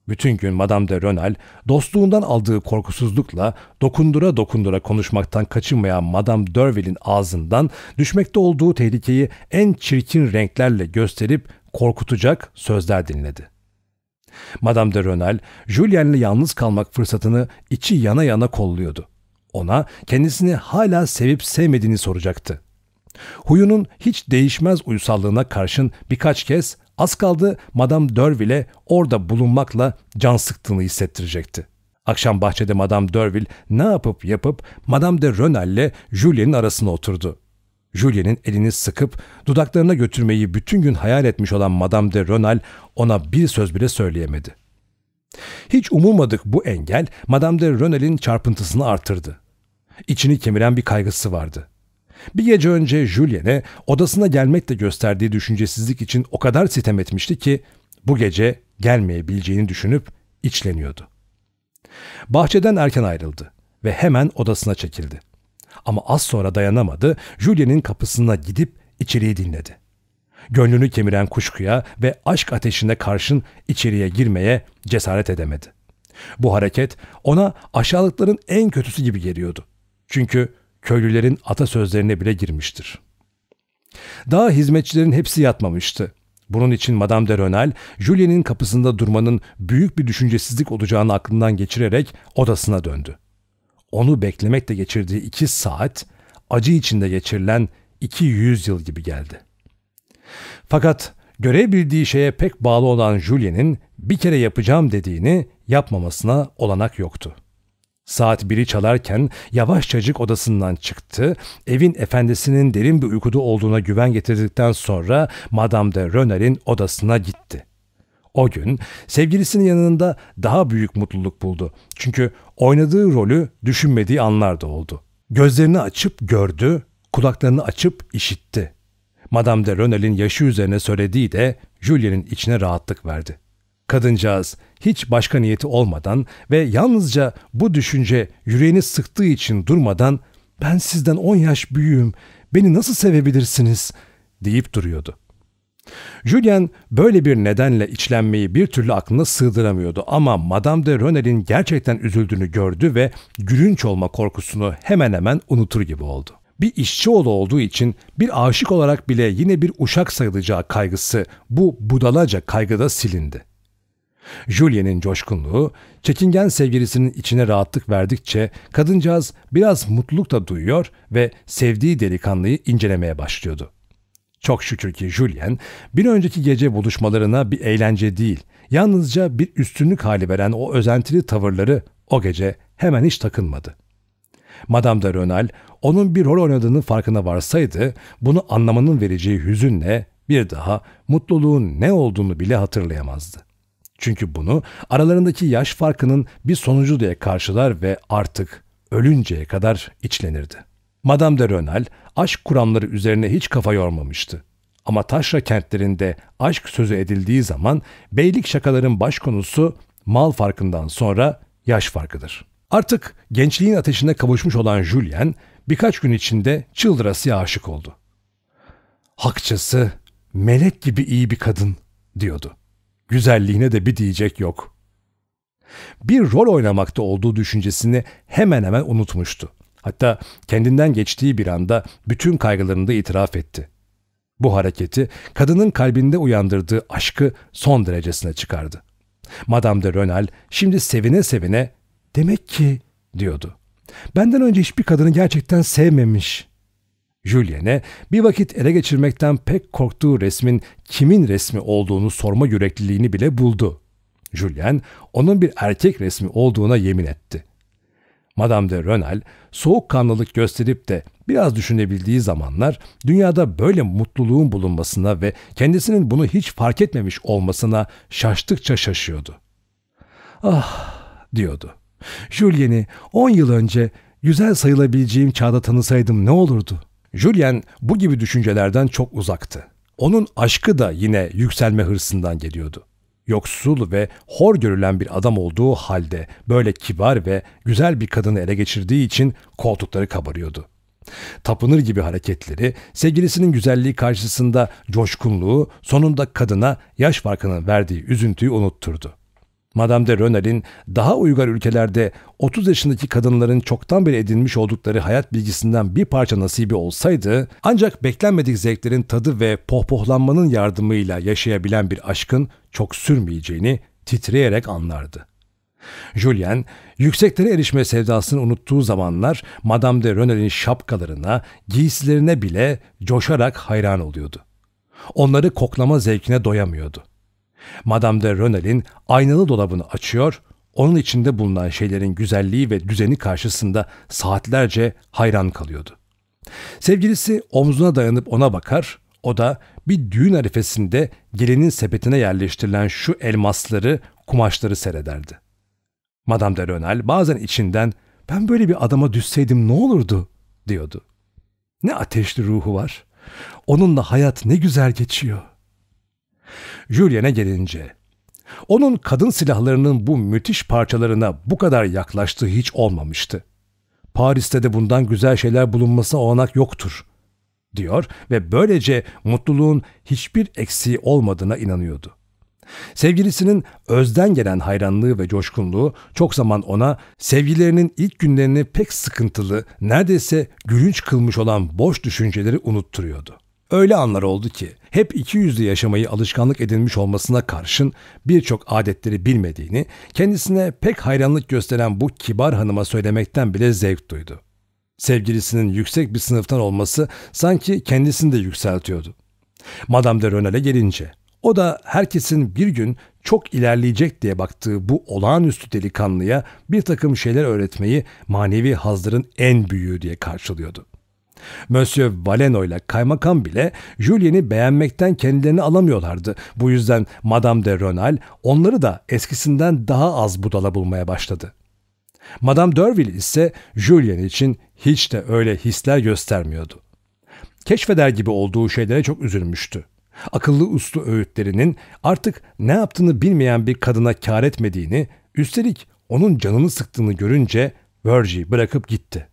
Bütün gün Madame de Rönal, dostluğundan aldığı korkusuzlukla dokundura dokundura konuşmaktan kaçınmayan Madame Derville'in ağzından düşmekte olduğu tehlikeyi en çirkin renklerle gösterip korkutacak sözler dinledi. Madame de Rönal, Julien'le yalnız kalmak fırsatını içi yana yana kolluyordu. Ona kendisini hala sevip sevmediğini soracaktı. Huyunun hiç değişmez uysallığına karşın birkaç kez Az kaldı Madame Dörville orada bulunmakla can sıktığını hissettirecekti. Akşam bahçede Madame Dörville ne yapıp yapıp Madame de ile Julien'in arasına oturdu. Julien'in elini sıkıp dudaklarına götürmeyi bütün gün hayal etmiş olan Madame de Renal ona bir söz bile söyleyemedi. Hiç umulmadık bu engel Madame de Renal'in çarpıntısını artırdı. İçini kemiren bir kaygısı vardı. Bir gece önce Julien'e odasına gelmekle gösterdiği düşüncesizlik için o kadar sitem etmişti ki bu gece gelmeyebileceğini düşünüp içleniyordu. Bahçeden erken ayrıldı ve hemen odasına çekildi. Ama az sonra dayanamadı, Julien'in kapısına gidip içeriği dinledi. Gönlünü kemiren kuşkuya ve aşk ateşine karşın içeriye girmeye cesaret edemedi. Bu hareket ona aşağılıkların en kötüsü gibi geliyordu. Çünkü köylülerin atasözlerine bile girmiştir. Daha hizmetçilerin hepsi yatmamıştı. Bunun için Madame de Renal, Julien'in kapısında durmanın büyük bir düşüncesizlik olacağını aklından geçirerek odasına döndü. Onu beklemekle geçirdiği iki saat, acı içinde geçirilen iki yüzyıl gibi geldi. Fakat görebildiği şeye pek bağlı olan Julien'in bir kere yapacağım dediğini yapmamasına olanak yoktu.'' Saat biri çalarken yavaşçacık odasından çıktı, evin efendisinin derin bir uykuda olduğuna güven getirdikten sonra Madame de Röner'in odasına gitti. O gün sevgilisinin yanında daha büyük mutluluk buldu. Çünkü oynadığı rolü düşünmediği anlarda oldu. Gözlerini açıp gördü, kulaklarını açıp işitti. Madame de Rönel'in yaşı üzerine söylediği de Julien'in içine rahatlık verdi.'' Kadıncağız hiç başka niyeti olmadan ve yalnızca bu düşünce yüreğini sıktığı için durmadan ben sizden on yaş büyüğüm, beni nasıl sevebilirsiniz deyip duruyordu. Julien böyle bir nedenle içlenmeyi bir türlü aklına sığdıramıyordu ama Madame de Renel'in gerçekten üzüldüğünü gördü ve gülünç olma korkusunu hemen hemen unutur gibi oldu. Bir işçi oğlu olduğu için bir aşık olarak bile yine bir uşak sayılacağı kaygısı bu budalaca kaygıda silindi. Julien'in coşkunluğu, çekingen sevgilisinin içine rahatlık verdikçe kadıncağız biraz mutluluk da duyuyor ve sevdiği delikanlıyı incelemeye başlıyordu. Çok şükür ki Julien, bir önceki gece buluşmalarına bir eğlence değil, yalnızca bir üstünlük hali veren o özentili tavırları o gece hemen hiç takınmadı. Madame de Rönal, onun bir rol oynadığının farkına varsaydı, bunu anlamanın vereceği hüzünle bir daha mutluluğun ne olduğunu bile hatırlayamazdı. Çünkü bunu aralarındaki yaş farkının bir sonucu diye karşılar ve artık ölünceye kadar içlenirdi. Madame de Rönal aşk kuramları üzerine hiç kafa yormamıştı. Ama taşra kentlerinde aşk sözü edildiği zaman beylik şakaların baş konusu mal farkından sonra yaş farkıdır. Artık gençliğin ateşine kavuşmuş olan Julien birkaç gün içinde çıldırasıya aşık oldu. Hakçası melek gibi iyi bir kadın diyordu güzelliğine de bir diyecek yok. Bir rol oynamakta olduğu düşüncesini hemen hemen unutmuştu. Hatta kendinden geçtiği bir anda bütün kaygılarını da itiraf etti. Bu hareketi kadının kalbinde uyandırdığı aşkı son derecesine çıkardı. Madame de Rönal şimdi sevine sevine demek ki diyordu. Benden önce hiçbir kadını gerçekten sevmemiş. Julien'e bir vakit ele geçirmekten pek korktuğu resmin kimin resmi olduğunu sorma yürekliliğini bile buldu. Julien onun bir erkek resmi olduğuna yemin etti. Madame de Renal soğukkanlılık gösterip de biraz düşünebildiği zamanlar dünyada böyle mutluluğun bulunmasına ve kendisinin bunu hiç fark etmemiş olmasına şaştıkça şaşıyordu. Ah diyordu. Julien'i 10 yıl önce güzel sayılabileceğim çağda tanısaydım ne olurdu?'' Julien bu gibi düşüncelerden çok uzaktı. Onun aşkı da yine yükselme hırsından geliyordu. Yoksul ve hor görülen bir adam olduğu halde böyle kibar ve güzel bir kadını ele geçirdiği için koltukları kabarıyordu. Tapınır gibi hareketleri, sevgilisinin güzelliği karşısında coşkunluğu sonunda kadına yaş farkının verdiği üzüntüyü unutturdu. Madame de Renal'in daha uygar ülkelerde 30 yaşındaki kadınların çoktan beri edinmiş oldukları hayat bilgisinden bir parça nasibi olsaydı, ancak beklenmedik zevklerin tadı ve pohpohlanmanın yardımıyla yaşayabilen bir aşkın çok sürmeyeceğini titreyerek anlardı. Julien, yükseklere erişme sevdasını unuttuğu zamanlar Madame de Renal'in şapkalarına, giysilerine bile coşarak hayran oluyordu. Onları koklama zevkine doyamıyordu. Madame de Renal'in aynalı dolabını açıyor, onun içinde bulunan şeylerin güzelliği ve düzeni karşısında saatlerce hayran kalıyordu. Sevgilisi omzuna dayanıp ona bakar, o da bir düğün arifesinde gelinin sepetine yerleştirilen şu elmasları, kumaşları seyrederdi. Madame de Renal bazen içinden ben böyle bir adama düşseydim ne olurdu diyordu. Ne ateşli ruhu var. Onunla hayat ne güzel geçiyor.'' Julien'e gelince, onun kadın silahlarının bu müthiş parçalarına bu kadar yaklaştığı hiç olmamıştı. Paris'te de bundan güzel şeyler bulunması olanak yoktur, diyor ve böylece mutluluğun hiçbir eksiği olmadığına inanıyordu. Sevgilisinin özden gelen hayranlığı ve coşkunluğu çok zaman ona sevgilerinin ilk günlerini pek sıkıntılı, neredeyse gülünç kılmış olan boş düşünceleri unutturuyordu. Öyle anlar oldu ki hep iki yüzlü yaşamayı alışkanlık edinmiş olmasına karşın birçok adetleri bilmediğini kendisine pek hayranlık gösteren bu kibar hanıma söylemekten bile zevk duydu. Sevgilisinin yüksek bir sınıftan olması sanki kendisini de yükseltiyordu. Madame de Renal'e gelince o da herkesin bir gün çok ilerleyecek diye baktığı bu olağanüstü delikanlıya bir takım şeyler öğretmeyi manevi hazların en büyüğü diye karşılıyordu. Monsieur Valeno ile kaymakam bile Julien'i beğenmekten kendilerini alamıyorlardı. Bu yüzden Madame de Renal onları da eskisinden daha az budala bulmaya başladı. Madame Derville ise Julien için hiç de öyle hisler göstermiyordu. Keşfeder gibi olduğu şeylere çok üzülmüştü. Akıllı uslu öğütlerinin artık ne yaptığını bilmeyen bir kadına kar etmediğini, üstelik onun canını sıktığını görünce Virgie bırakıp gitti.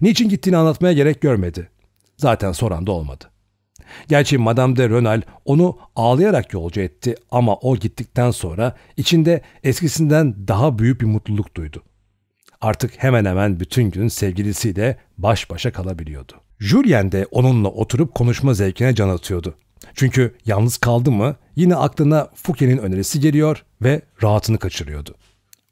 Niçin gittiğini anlatmaya gerek görmedi. Zaten soran da olmadı. Gerçi Madame de Renal onu ağlayarak yolcu etti ama o gittikten sonra içinde eskisinden daha büyük bir mutluluk duydu. Artık hemen hemen bütün gün sevgilisiyle baş başa kalabiliyordu. Julien de onunla oturup konuşma zevkine can atıyordu. Çünkü yalnız kaldı mı yine aklına Fouquet'in önerisi geliyor ve rahatını kaçırıyordu.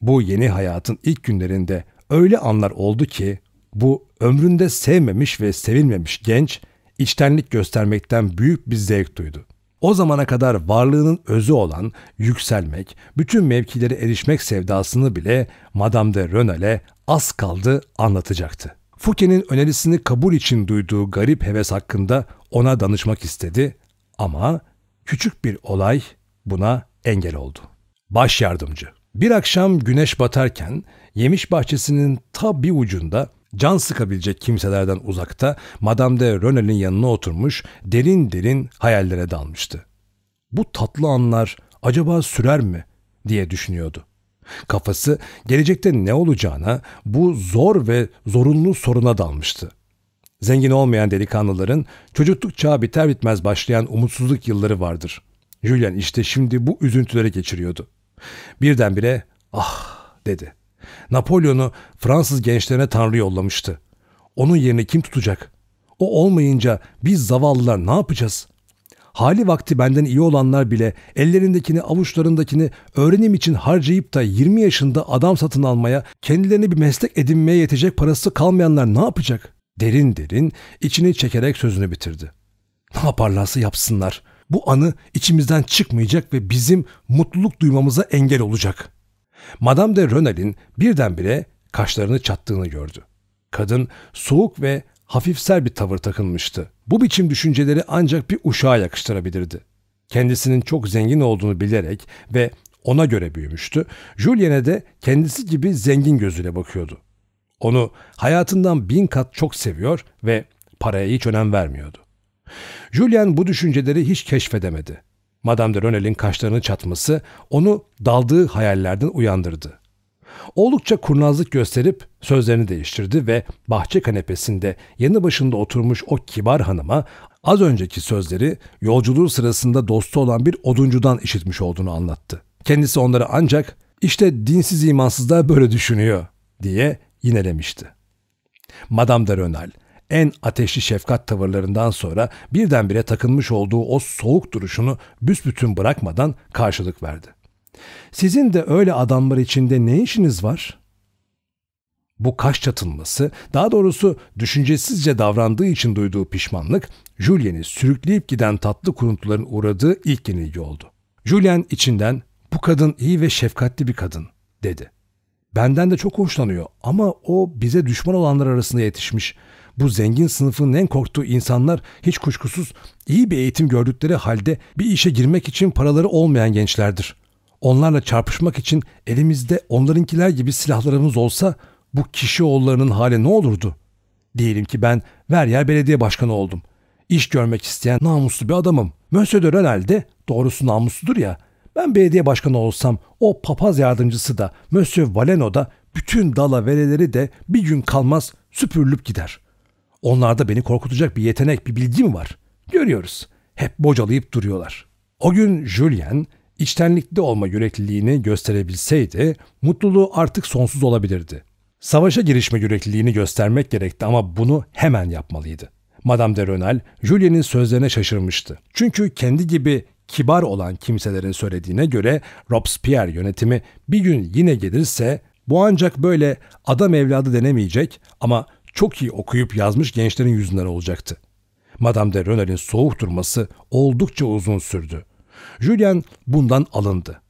Bu yeni hayatın ilk günlerinde öyle anlar oldu ki bu ömründe sevmemiş ve sevilmemiş genç içtenlik göstermekten büyük bir zevk duydu. O zamana kadar varlığının özü olan yükselmek, bütün mevkilere erişmek sevdasını bile Madame de Renal'e az kaldı anlatacaktı. Fouquet'in önerisini kabul için duyduğu garip heves hakkında ona danışmak istedi ama küçük bir olay buna engel oldu. Baş yardımcı. Bir akşam güneş batarken yemiş bahçesinin ta bir ucunda can sıkabilecek kimselerden uzakta Madame de Renel'in yanına oturmuş derin derin hayallere dalmıştı. Bu tatlı anlar acaba sürer mi diye düşünüyordu. Kafası gelecekte ne olacağına bu zor ve zorunlu soruna dalmıştı. Zengin olmayan delikanlıların çocukluk çağı biter bitmez başlayan umutsuzluk yılları vardır. Julian işte şimdi bu üzüntüleri geçiriyordu. Birdenbire ah dedi. Napolyon'u Fransız gençlerine tanrı yollamıştı. Onun yerine kim tutacak? O olmayınca biz zavallılar ne yapacağız? Hali vakti benden iyi olanlar bile ellerindekini avuçlarındakini öğrenim için harcayıp da 20 yaşında adam satın almaya, kendilerini bir meslek edinmeye yetecek parası kalmayanlar ne yapacak? Derin derin içini çekerek sözünü bitirdi. Ne yaparlarsa yapsınlar.'' bu anı içimizden çıkmayacak ve bizim mutluluk duymamıza engel olacak.'' Madame de Renal'in birdenbire kaşlarını çattığını gördü. Kadın soğuk ve hafifsel bir tavır takınmıştı. Bu biçim düşünceleri ancak bir uşağa yakıştırabilirdi. Kendisinin çok zengin olduğunu bilerek ve ona göre büyümüştü. Julien'e de kendisi gibi zengin gözüyle bakıyordu. Onu hayatından bin kat çok seviyor ve paraya hiç önem vermiyordu. Julien bu düşünceleri hiç keşfedemedi. Madame de Renel'in kaşlarını çatması onu daldığı hayallerden uyandırdı. Oldukça kurnazlık gösterip sözlerini değiştirdi ve bahçe kanepesinde yanı başında oturmuş o kibar hanıma az önceki sözleri yolculuğu sırasında dostu olan bir oduncudan işitmiş olduğunu anlattı. Kendisi onları ancak işte dinsiz imansızlar böyle düşünüyor diye yinelemişti. Madame de Renal en ateşli şefkat tavırlarından sonra birdenbire takınmış olduğu o soğuk duruşunu büsbütün bırakmadan karşılık verdi. Sizin de öyle adamlar içinde ne işiniz var? Bu kaş çatılması, daha doğrusu düşüncesizce davrandığı için duyduğu pişmanlık, Julien'i sürükleyip giden tatlı kuruntuların uğradığı ilk yenilgi oldu. Julien içinden bu kadın iyi ve şefkatli bir kadın dedi. Benden de çok hoşlanıyor ama o bize düşman olanlar arasında yetişmiş. Bu zengin sınıfın en korktuğu insanlar hiç kuşkusuz iyi bir eğitim gördükleri halde bir işe girmek için paraları olmayan gençlerdir. Onlarla çarpışmak için elimizde onlarınkiler gibi silahlarımız olsa bu kişi oğullarının hali ne olurdu? Diyelim ki ben Veryer Belediye Başkanı oldum. İş görmek isteyen namuslu bir adamım. Mösyö de Rönel de doğrusu namusludur ya ben belediye başkanı olsam o papaz yardımcısı da Monsieur Valeno da bütün dala vereleri de bir gün kalmaz süpürülüp gider. Onlarda beni korkutacak bir yetenek, bir bilgi mi var? Görüyoruz. Hep bocalayıp duruyorlar. O gün Julien içtenlikli olma yürekliliğini gösterebilseydi mutluluğu artık sonsuz olabilirdi. Savaşa girişme yürekliliğini göstermek gerekti ama bunu hemen yapmalıydı. Madame de Renal, Julien'in sözlerine şaşırmıştı. Çünkü kendi gibi kibar olan kimselerin söylediğine göre Robespierre yönetimi bir gün yine gelirse bu ancak böyle adam evladı denemeyecek ama çok iyi okuyup yazmış gençlerin yüzünden olacaktı. Madame de Renal'in soğuk durması oldukça uzun sürdü. Julien bundan alındı.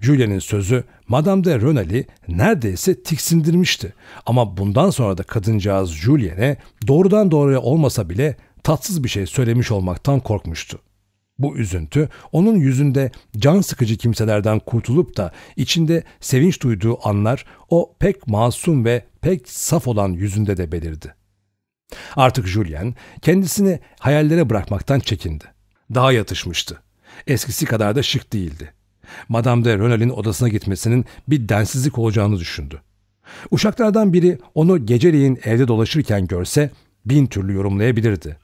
Julien'in sözü Madame de Renal'i neredeyse tiksindirmişti. Ama bundan sonra da kadıncağız Julien'e doğrudan doğruya olmasa bile tatsız bir şey söylemiş olmaktan korkmuştu. Bu üzüntü onun yüzünde can sıkıcı kimselerden kurtulup da içinde sevinç duyduğu anlar o pek masum ve pek saf olan yüzünde de belirdi. Artık Julien kendisini hayallere bırakmaktan çekindi. Daha yatışmıştı. Eskisi kadar da şık değildi. Madame de Renal'in odasına gitmesinin bir densizlik olacağını düşündü. Uşaklardan biri onu geceleyin evde dolaşırken görse bin türlü yorumlayabilirdi.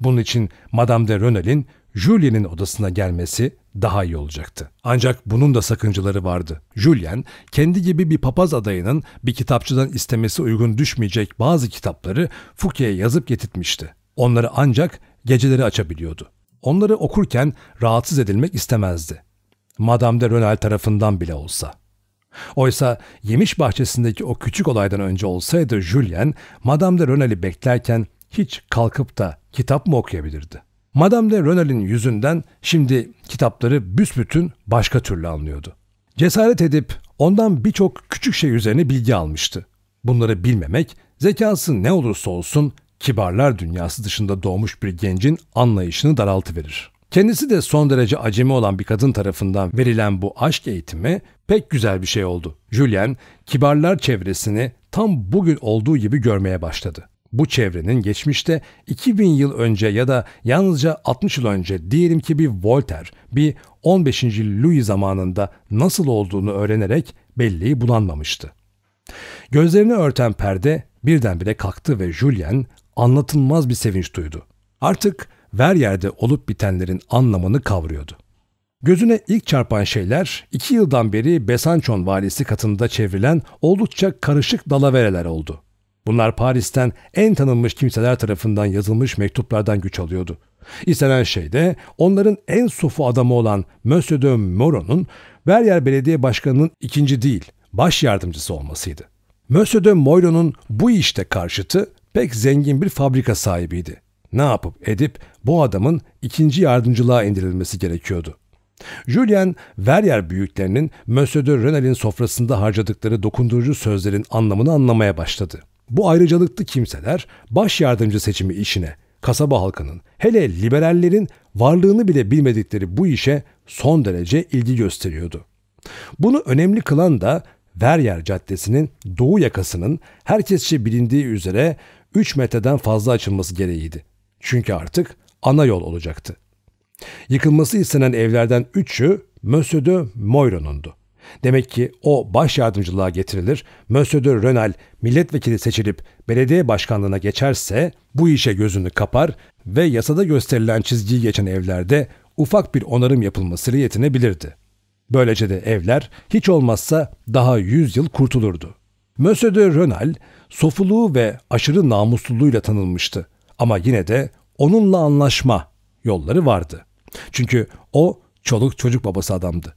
Bunun için Madame de Renal'in Julien'in odasına gelmesi daha iyi olacaktı. Ancak bunun da sakıncaları vardı. Julien, kendi gibi bir papaz adayının bir kitapçıdan istemesi uygun düşmeyecek bazı kitapları Fouquet'e yazıp getirtmişti. Onları ancak geceleri açabiliyordu. Onları okurken rahatsız edilmek istemezdi. Madame de Renal tarafından bile olsa. Oysa yemiş bahçesindeki o küçük olaydan önce olsaydı Julien, Madame de Renal'i beklerken hiç kalkıp da kitap mı okuyabilirdi? Madame de Renal'in yüzünden şimdi kitapları büsbütün başka türlü anlıyordu. Cesaret edip ondan birçok küçük şey üzerine bilgi almıştı. Bunları bilmemek, zekası ne olursa olsun kibarlar dünyası dışında doğmuş bir gencin anlayışını daraltıverir. Kendisi de son derece acemi olan bir kadın tarafından verilen bu aşk eğitimi pek güzel bir şey oldu. Julien, kibarlar çevresini tam bugün olduğu gibi görmeye başladı. Bu çevrenin geçmişte 2000 yıl önce ya da yalnızca 60 yıl önce diyelim ki bir Voltaire, bir 15. Louis zamanında nasıl olduğunu öğrenerek belleği bulanmamıştı. Gözlerini örten perde birdenbire kalktı ve Julien anlatılmaz bir sevinç duydu. Artık ver yerde olup bitenlerin anlamını kavruyordu. Gözüne ilk çarpan şeyler iki yıldan beri Besançon valisi katında çevrilen oldukça karışık dalavereler oldu. Bunlar Paris'ten en tanınmış kimseler tarafından yazılmış mektuplardan güç alıyordu. İstenen şey de onların en sufu adamı olan Monsieur de Moron'un Verrier Belediye Başkanı'nın ikinci değil, baş yardımcısı olmasıydı. Monsieur de Moron'un bu işte karşıtı pek zengin bir fabrika sahibiydi. Ne yapıp edip bu adamın ikinci yardımcılığa indirilmesi gerekiyordu. Julien, Verrier büyüklerinin Monsieur de Renel'in sofrasında harcadıkları dokundurucu sözlerin anlamını anlamaya başladı. Bu ayrıcalıklı kimseler baş yardımcı seçimi işine, kasaba halkının, hele liberallerin varlığını bile bilmedikleri bu işe son derece ilgi gösteriyordu. Bunu önemli kılan da Veryer Caddesi'nin doğu yakasının herkesçe bilindiği üzere 3 metreden fazla açılması gereğiydi. Çünkü artık ana yol olacaktı. Yıkılması istenen evlerden üçü Monsieur de Moiron'undu. Demek ki o baş yardımcılığa getirilir, Monsieur Rönel, milletvekili seçilip belediye başkanlığına geçerse bu işe gözünü kapar ve yasada gösterilen çizgiyi geçen evlerde ufak bir onarım yapılmasıyla yetinebilirdi. Böylece de evler hiç olmazsa daha 100 yıl kurtulurdu. Monsieur Rönel, sofuluğu ve aşırı namusluluğuyla tanınmıştı ama yine de onunla anlaşma yolları vardı. Çünkü o çoluk çocuk babası adamdı.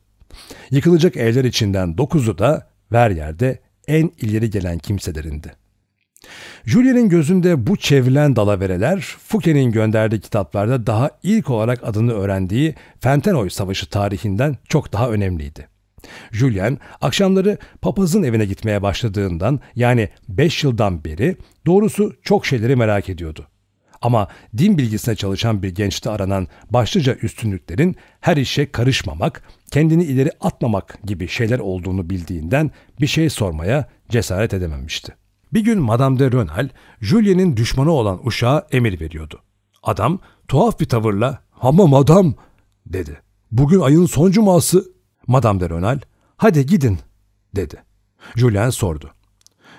Yıkılacak evler içinden dokuzu da ver yerde en ileri gelen kimselerindi. Julien'in gözünde bu çevrilen dalavereler, Fuke'nin gönderdiği kitaplarda daha ilk olarak adını öğrendiği Fentenoy Savaşı tarihinden çok daha önemliydi. Julian akşamları papazın evine gitmeye başladığından yani 5 yıldan beri doğrusu çok şeyleri merak ediyordu. Ama din bilgisine çalışan bir gençte aranan başlıca üstünlüklerin her işe karışmamak, kendini ileri atmamak gibi şeyler olduğunu bildiğinden bir şey sormaya cesaret edememişti. Bir gün Madame de Renal, Julien'in düşmanı olan uşağa emir veriyordu. Adam tuhaf bir tavırla ''Ama madam'' dedi. ''Bugün ayın son cuması.'' Madame de Renal ''Hadi gidin'' dedi. Julien sordu.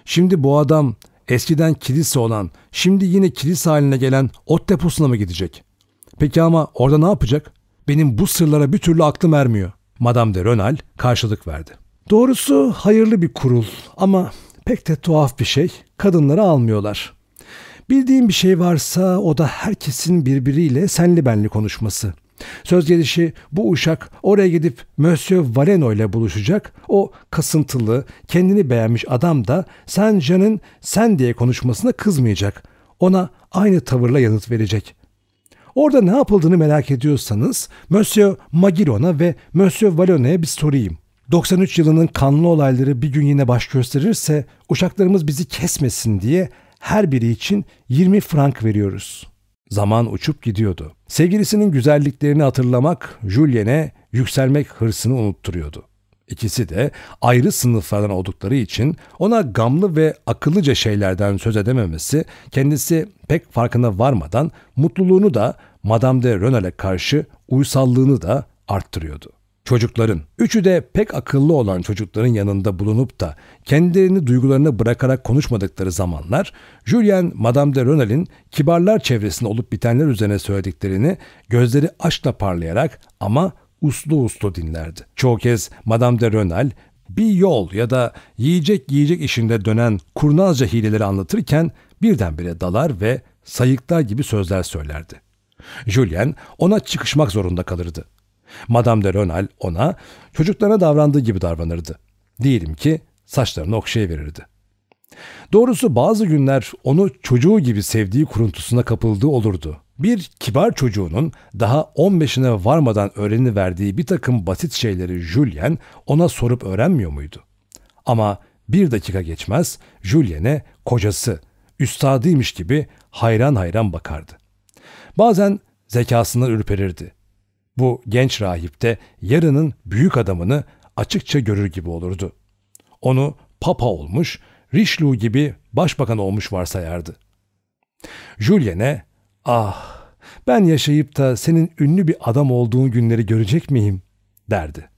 ''Şimdi bu adam eskiden kilise olan, şimdi yine kilise haline gelen ot deposuna mı gidecek? Peki ama orada ne yapacak? Benim bu sırlara bir türlü aklım ermiyor. Madame de Rönal karşılık verdi. Doğrusu hayırlı bir kurul ama pek de tuhaf bir şey. Kadınları almıyorlar. Bildiğim bir şey varsa o da herkesin birbiriyle senli benli konuşması. Söz gelişi bu uşak oraya gidip Monsieur Valeno ile buluşacak. O kasıntılı, kendini beğenmiş adam da sen Jean'ın sen diye konuşmasına kızmayacak. Ona aynı tavırla yanıt verecek. Orada ne yapıldığını merak ediyorsanız Monsieur Magirona ve Monsieur Valeno'ya bir sorayım. 93 yılının kanlı olayları bir gün yine baş gösterirse uçaklarımız bizi kesmesin diye her biri için 20 frank veriyoruz.'' Zaman uçup gidiyordu. Sevgilisinin güzelliklerini hatırlamak Julien'e yükselmek hırsını unutturuyordu. İkisi de ayrı sınıflardan oldukları için ona gamlı ve akıllıca şeylerden söz edememesi kendisi pek farkına varmadan mutluluğunu da Madame de Renal'e karşı uysallığını da arttırıyordu. Çocukların, üçü de pek akıllı olan çocukların yanında bulunup da kendilerini duygularını bırakarak konuşmadıkları zamanlar, Julien, Madame de Renal'in kibarlar çevresinde olup bitenler üzerine söylediklerini gözleri aşkla parlayarak ama uslu uslu dinlerdi. Çoğu kez Madame de Renal bir yol ya da yiyecek yiyecek işinde dönen kurnazca hileleri anlatırken birdenbire dalar ve sayıklar gibi sözler söylerdi. Julien ona çıkışmak zorunda kalırdı. Madame de Renal ona çocuklarına davrandığı gibi davranırdı. Diyelim ki saçlarını okşayıverirdi. Doğrusu bazı günler onu çocuğu gibi sevdiği kuruntusuna kapıldığı olurdu. Bir kibar çocuğunun daha 15'ine varmadan öğreniverdiği bir takım basit şeyleri Julien ona sorup öğrenmiyor muydu? Ama bir dakika geçmez Julien'e kocası, üstadıymış gibi hayran hayran bakardı. Bazen zekasından ürperirdi. Bu genç rahip de yarının büyük adamını açıkça görür gibi olurdu. Onu papa olmuş, Richelieu gibi başbakan olmuş varsayardı. Julien'e ah ben yaşayıp da senin ünlü bir adam olduğun günleri görecek miyim derdi.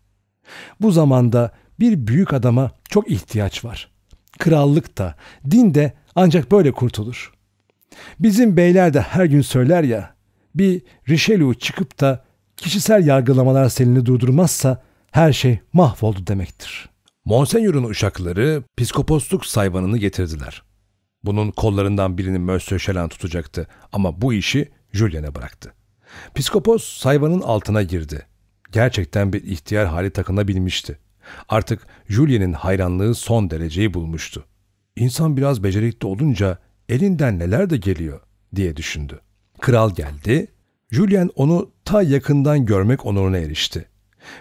Bu zamanda bir büyük adama çok ihtiyaç var. Krallık da, din de ancak böyle kurtulur. Bizim beyler de her gün söyler ya, bir Richelieu çıkıp da kişisel yargılamalar selini durdurmazsa her şey mahvoldu demektir. Monsenyur'un uşakları piskoposluk sayvanını getirdiler. Bunun kollarından birini Monsieur Şelan tutacaktı ama bu işi Julien'e bıraktı. Psikopos sayvanın altına girdi. Gerçekten bir ihtiyar hali takınabilmişti. Artık Julien'in hayranlığı son dereceyi bulmuştu. İnsan biraz becerikli olunca elinden neler de geliyor diye düşündü. Kral geldi Julian onu ta yakından görmek onuruna erişti.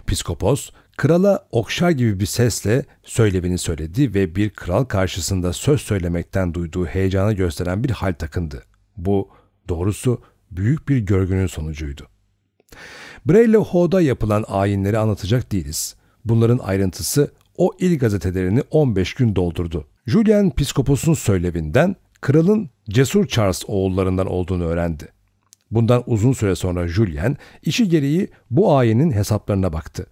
Piskopos, krala okşar gibi bir sesle söylemini söyledi ve bir kral karşısında söz söylemekten duyduğu heyecanı gösteren bir hal takındı. Bu, doğrusu büyük bir görgünün sonucuydu. Braille Ho'da yapılan ayinleri anlatacak değiliz. Bunların ayrıntısı o il gazetelerini 15 gün doldurdu. Julian Piskopos'un söylevinden kralın cesur Charles oğullarından olduğunu öğrendi. Bundan uzun süre sonra Julien işi gereği bu ayinin hesaplarına baktı.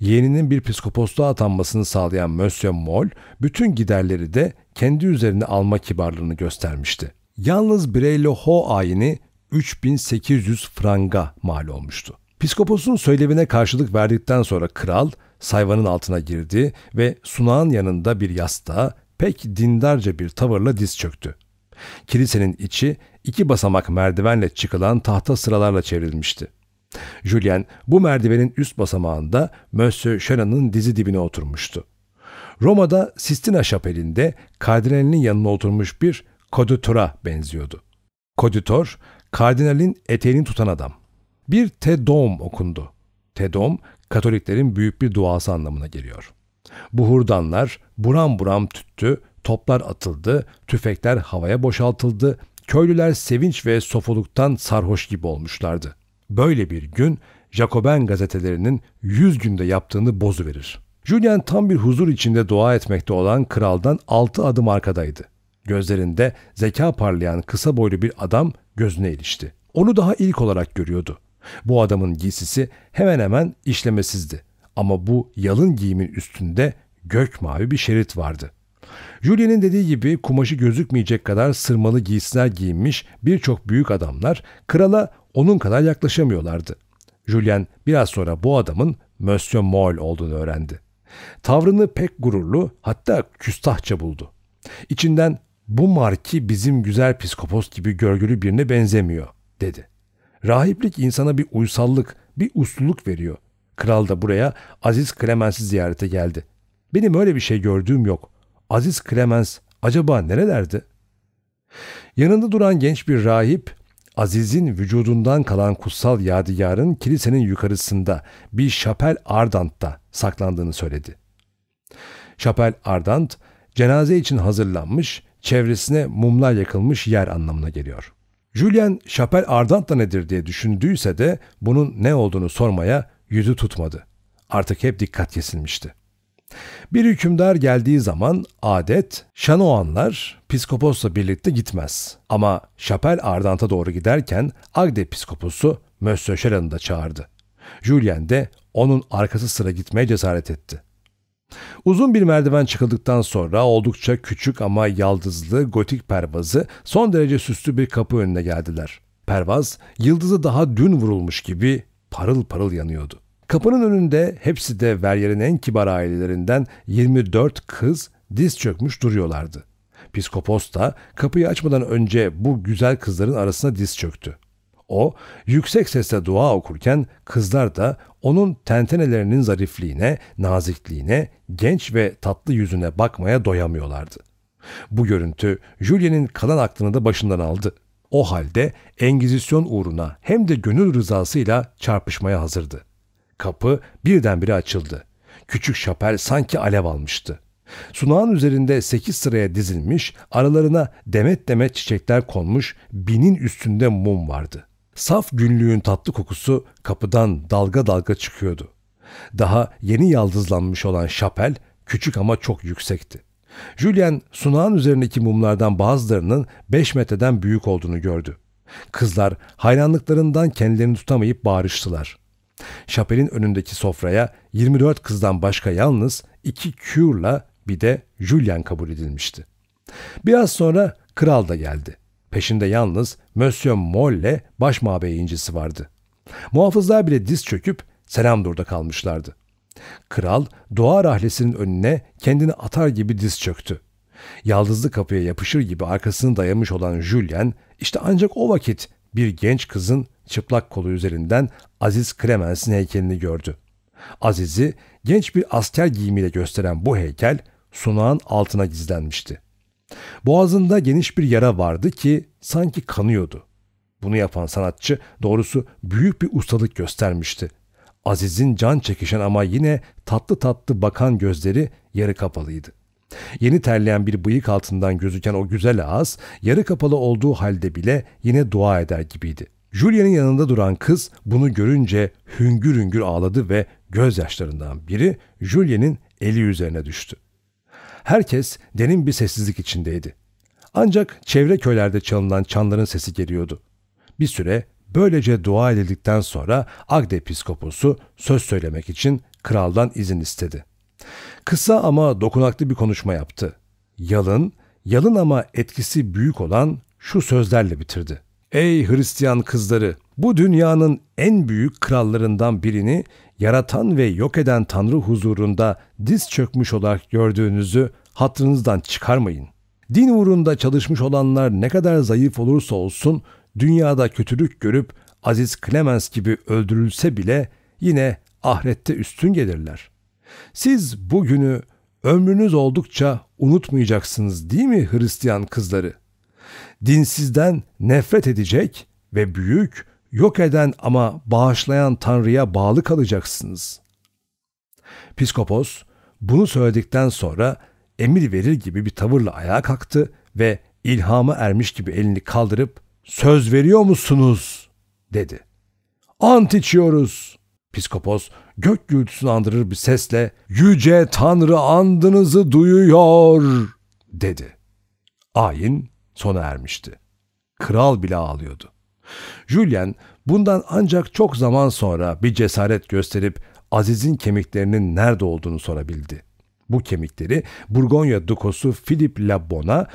Yeğeninin bir psikoposluğa atanmasını sağlayan Monsieur Moll bütün giderleri de kendi üzerine alma kibarlığını göstermişti. Yalnız Breylo Ho ayini 3800 franga mal olmuştu. Piskoposun söylevine karşılık verdikten sonra kral sayvanın altına girdi ve sunağın yanında bir yasta pek dindarca bir tavırla diz çöktü. Kilisenin içi iki basamak merdivenle çıkılan tahta sıralarla çevrilmişti. Julien bu merdivenin üst basamağında Monsieur Chenan'ın dizi dibine oturmuştu. Roma'da Sistina Şapeli'nde kardinalinin yanına oturmuş bir kodütora benziyordu. Kodütör, kardinalin eteğini tutan adam. Bir Te tedom okundu. Te Tedom, Katoliklerin büyük bir duası anlamına geliyor. Buhurdanlar buram buram tüttü Toplar atıldı, tüfekler havaya boşaltıldı, köylüler sevinç ve sofuluktan sarhoş gibi olmuşlardı. Böyle bir gün Jacoben gazetelerinin 100 günde yaptığını bozuverir. Julian tam bir huzur içinde dua etmekte olan kraldan 6 adım arkadaydı. Gözlerinde zeka parlayan kısa boylu bir adam gözüne ilişti. Onu daha ilk olarak görüyordu. Bu adamın giysisi hemen hemen işlemesizdi. Ama bu yalın giyimin üstünde gök mavi bir şerit vardı. Julien'in dediği gibi kumaşı gözükmeyecek kadar sırmalı giysiler giyinmiş birçok büyük adamlar krala onun kadar yaklaşamıyorlardı. Julian biraz sonra bu adamın Monsieur Moll olduğunu öğrendi. Tavrını pek gururlu hatta küstahça buldu. İçinden bu marki bizim güzel psikopos gibi görgülü birine benzemiyor dedi. Rahiplik insana bir uysallık, bir usluluk veriyor. Kral da buraya Aziz Clemens'i ziyarete geldi. Benim öyle bir şey gördüğüm yok. Aziz Clemens acaba nerelerde? Yanında duran genç bir rahip, Aziz'in vücudundan kalan kutsal yadigarın kilisenin yukarısında bir şapel Ardant'ta saklandığını söyledi. Şapel Ardant, cenaze için hazırlanmış, çevresine mumlar yakılmış yer anlamına geliyor. Julian, şapel Ardant da nedir diye düşündüyse de bunun ne olduğunu sormaya yüzü tutmadı. Artık hep dikkat kesilmişti. Bir hükümdar geldiği zaman adet Şanoanlar Piskopos'la birlikte gitmez. Ama Şapel Ardant'a doğru giderken Agde Piskoposu Mösyö da çağırdı. Julien de onun arkası sıra gitmeye cesaret etti. Uzun bir merdiven çıkıldıktan sonra oldukça küçük ama yaldızlı gotik pervazı son derece süslü bir kapı önüne geldiler. Pervaz yıldızı daha dün vurulmuş gibi parıl parıl yanıyordu. Kapının önünde hepsi de Veryer'in en kibar ailelerinden 24 kız diz çökmüş duruyorlardı. Piskopos da kapıyı açmadan önce bu güzel kızların arasına diz çöktü. O yüksek sesle dua okurken kızlar da onun tentenelerinin zarifliğine, nazikliğine, genç ve tatlı yüzüne bakmaya doyamıyorlardı. Bu görüntü Julien'in kalan aklını da başından aldı. O halde Engizisyon uğruna hem de gönül rızasıyla çarpışmaya hazırdı. Kapı birdenbire açıldı. Küçük şapel sanki alev almıştı. Sunağın üzerinde sekiz sıraya dizilmiş, aralarına demet demet çiçekler konmuş, binin üstünde mum vardı. Saf günlüğün tatlı kokusu kapıdan dalga dalga çıkıyordu. Daha yeni yaldızlanmış olan şapel küçük ama çok yüksekti. Julian sunağın üzerindeki mumlardan bazılarının 5 metreden büyük olduğunu gördü. Kızlar hayranlıklarından kendilerini tutamayıp bağırıştılar. Şapel'in önündeki sofraya 24 kızdan başka yalnız iki Cure'la bir de Julian kabul edilmişti. Biraz sonra kral da geldi. Peşinde yalnız Monsieur Molle baş mabeyincisi vardı. Muhafızlar bile diz çöküp selam durda kalmışlardı. Kral doğa rahlesinin önüne kendini atar gibi diz çöktü. Yaldızlı kapıya yapışır gibi arkasını dayamış olan Julian, işte ancak o vakit bir genç kızın çıplak kolu üzerinden Aziz Kremens'in heykelini gördü. Aziz'i genç bir asker giyimiyle gösteren bu heykel sunağın altına gizlenmişti. Boğazında geniş bir yara vardı ki sanki kanıyordu. Bunu yapan sanatçı doğrusu büyük bir ustalık göstermişti. Aziz'in can çekişen ama yine tatlı tatlı bakan gözleri yarı kapalıydı. Yeni terleyen bir bıyık altından gözüken o güzel ağız yarı kapalı olduğu halde bile yine dua eder gibiydi. Julia'nın yanında duran kız bunu görünce hüngür hüngür ağladı ve gözyaşlarından biri Julia'nın eli üzerine düştü. Herkes derin bir sessizlik içindeydi. Ancak çevre köylerde çalınan çanların sesi geliyordu. Bir süre böylece dua edildikten sonra Agde Piskoposu söz söylemek için kraldan izin istedi. Kısa ama dokunaklı bir konuşma yaptı. Yalın, yalın ama etkisi büyük olan şu sözlerle bitirdi. Ey Hristiyan kızları! Bu dünyanın en büyük krallarından birini yaratan ve yok eden Tanrı huzurunda diz çökmüş olarak gördüğünüzü hatırınızdan çıkarmayın. Din uğrunda çalışmış olanlar ne kadar zayıf olursa olsun dünyada kötülük görüp Aziz Clemens gibi öldürülse bile yine ahirette üstün gelirler. Siz bu günü ömrünüz oldukça unutmayacaksınız değil mi Hristiyan kızları?'' dinsizden nefret edecek ve büyük, yok eden ama bağışlayan Tanrı'ya bağlı kalacaksınız. Piskopos bunu söyledikten sonra emir verir gibi bir tavırla ayağa kalktı ve ilhamı ermiş gibi elini kaldırıp söz veriyor musunuz dedi. Ant içiyoruz. Piskopos gök gürültüsünü andırır bir sesle yüce tanrı andınızı duyuyor dedi. Ayin sona ermişti. Kral bile ağlıyordu. Julien bundan ancak çok zaman sonra bir cesaret gösterip Aziz'in kemiklerinin nerede olduğunu sorabildi. Bu kemikleri Burgonya dukosu Philip Labon'a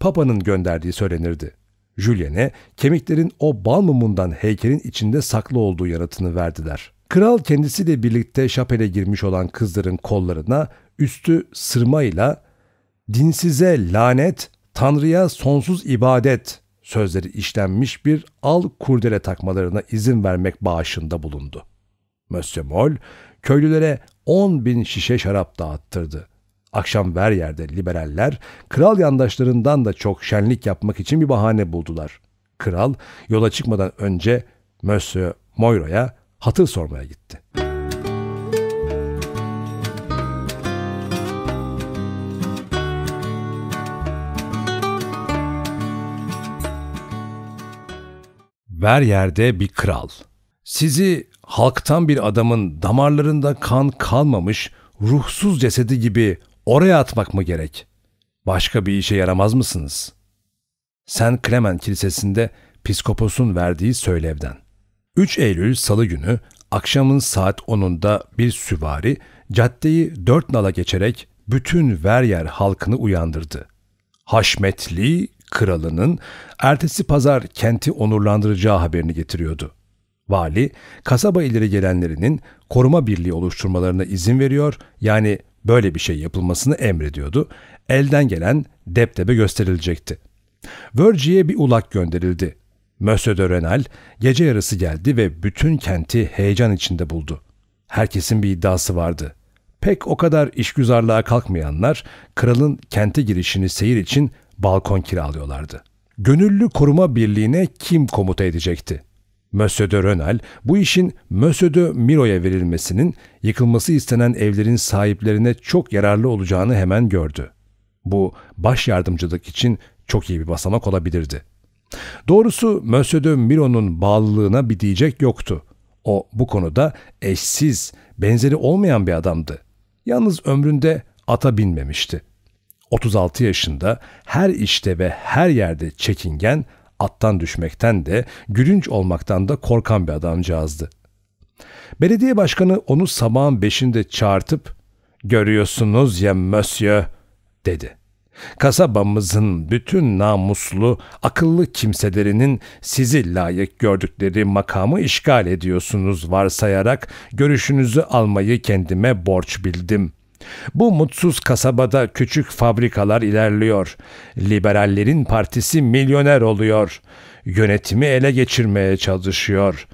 Papa'nın gönderdiği söylenirdi. Julien'e kemiklerin o bal mumundan heykelin içinde saklı olduğu yanıtını verdiler. Kral kendisiyle birlikte şapele girmiş olan kızların kollarına üstü sırmayla dinsize lanet, Tanrı'ya sonsuz ibadet sözleri işlenmiş bir al kurdele takmalarına izin vermek bağışında bulundu. Monsieur Moll, köylülere 10 bin şişe şarap dağıttırdı. Akşam ver yerde liberaller, kral yandaşlarından da çok şenlik yapmak için bir bahane buldular. Kral, yola çıkmadan önce Monsieur Moira'ya hatır sormaya gitti. ver yerde bir kral. Sizi halktan bir adamın damarlarında kan kalmamış ruhsuz cesedi gibi oraya atmak mı gerek? Başka bir işe yaramaz mısınız? Sen Kremen Kilisesi'nde Piskopos'un verdiği söylevden. 3 Eylül Salı günü akşamın saat 10'unda bir süvari caddeyi dört nala geçerek bütün Veryer halkını uyandırdı. Haşmetli kralının ertesi pazar kenti onurlandıracağı haberini getiriyordu. Vali, kasaba ileri gelenlerinin koruma birliği oluşturmalarına izin veriyor, yani böyle bir şey yapılmasını emrediyordu. Elden gelen deptebe gösterilecekti. Vergi'ye bir ulak gönderildi. Monsieur de Renal gece yarısı geldi ve bütün kenti heyecan içinde buldu. Herkesin bir iddiası vardı. Pek o kadar işgüzarlığa kalkmayanlar kralın kente girişini seyir için balkon kiralıyorlardı. Gönüllü Koruma Birliği'ne kim komuta edecekti? Monsieur de Renal bu işin Monsieur de Miro'ya verilmesinin yıkılması istenen evlerin sahiplerine çok yararlı olacağını hemen gördü. Bu baş yardımcılık için çok iyi bir basamak olabilirdi. Doğrusu Monsieur de Miro'nun bağlılığına bir diyecek yoktu. O bu konuda eşsiz, benzeri olmayan bir adamdı. Yalnız ömründe ata binmemişti.'' 36 yaşında her işte ve her yerde çekingen, attan düşmekten de, gülünç olmaktan da korkan bir adamcağızdı. Belediye başkanı onu sabahın beşinde çağırtıp "Görüyorsunuz ya monsieur" dedi. Kasabamızın bütün namuslu, akıllı kimselerinin sizi layık gördükleri makamı işgal ediyorsunuz varsayarak görüşünüzü almayı kendime borç bildim. Bu mutsuz kasabada küçük fabrikalar ilerliyor. Liberallerin partisi milyoner oluyor. Yönetimi ele geçirmeye çalışıyor.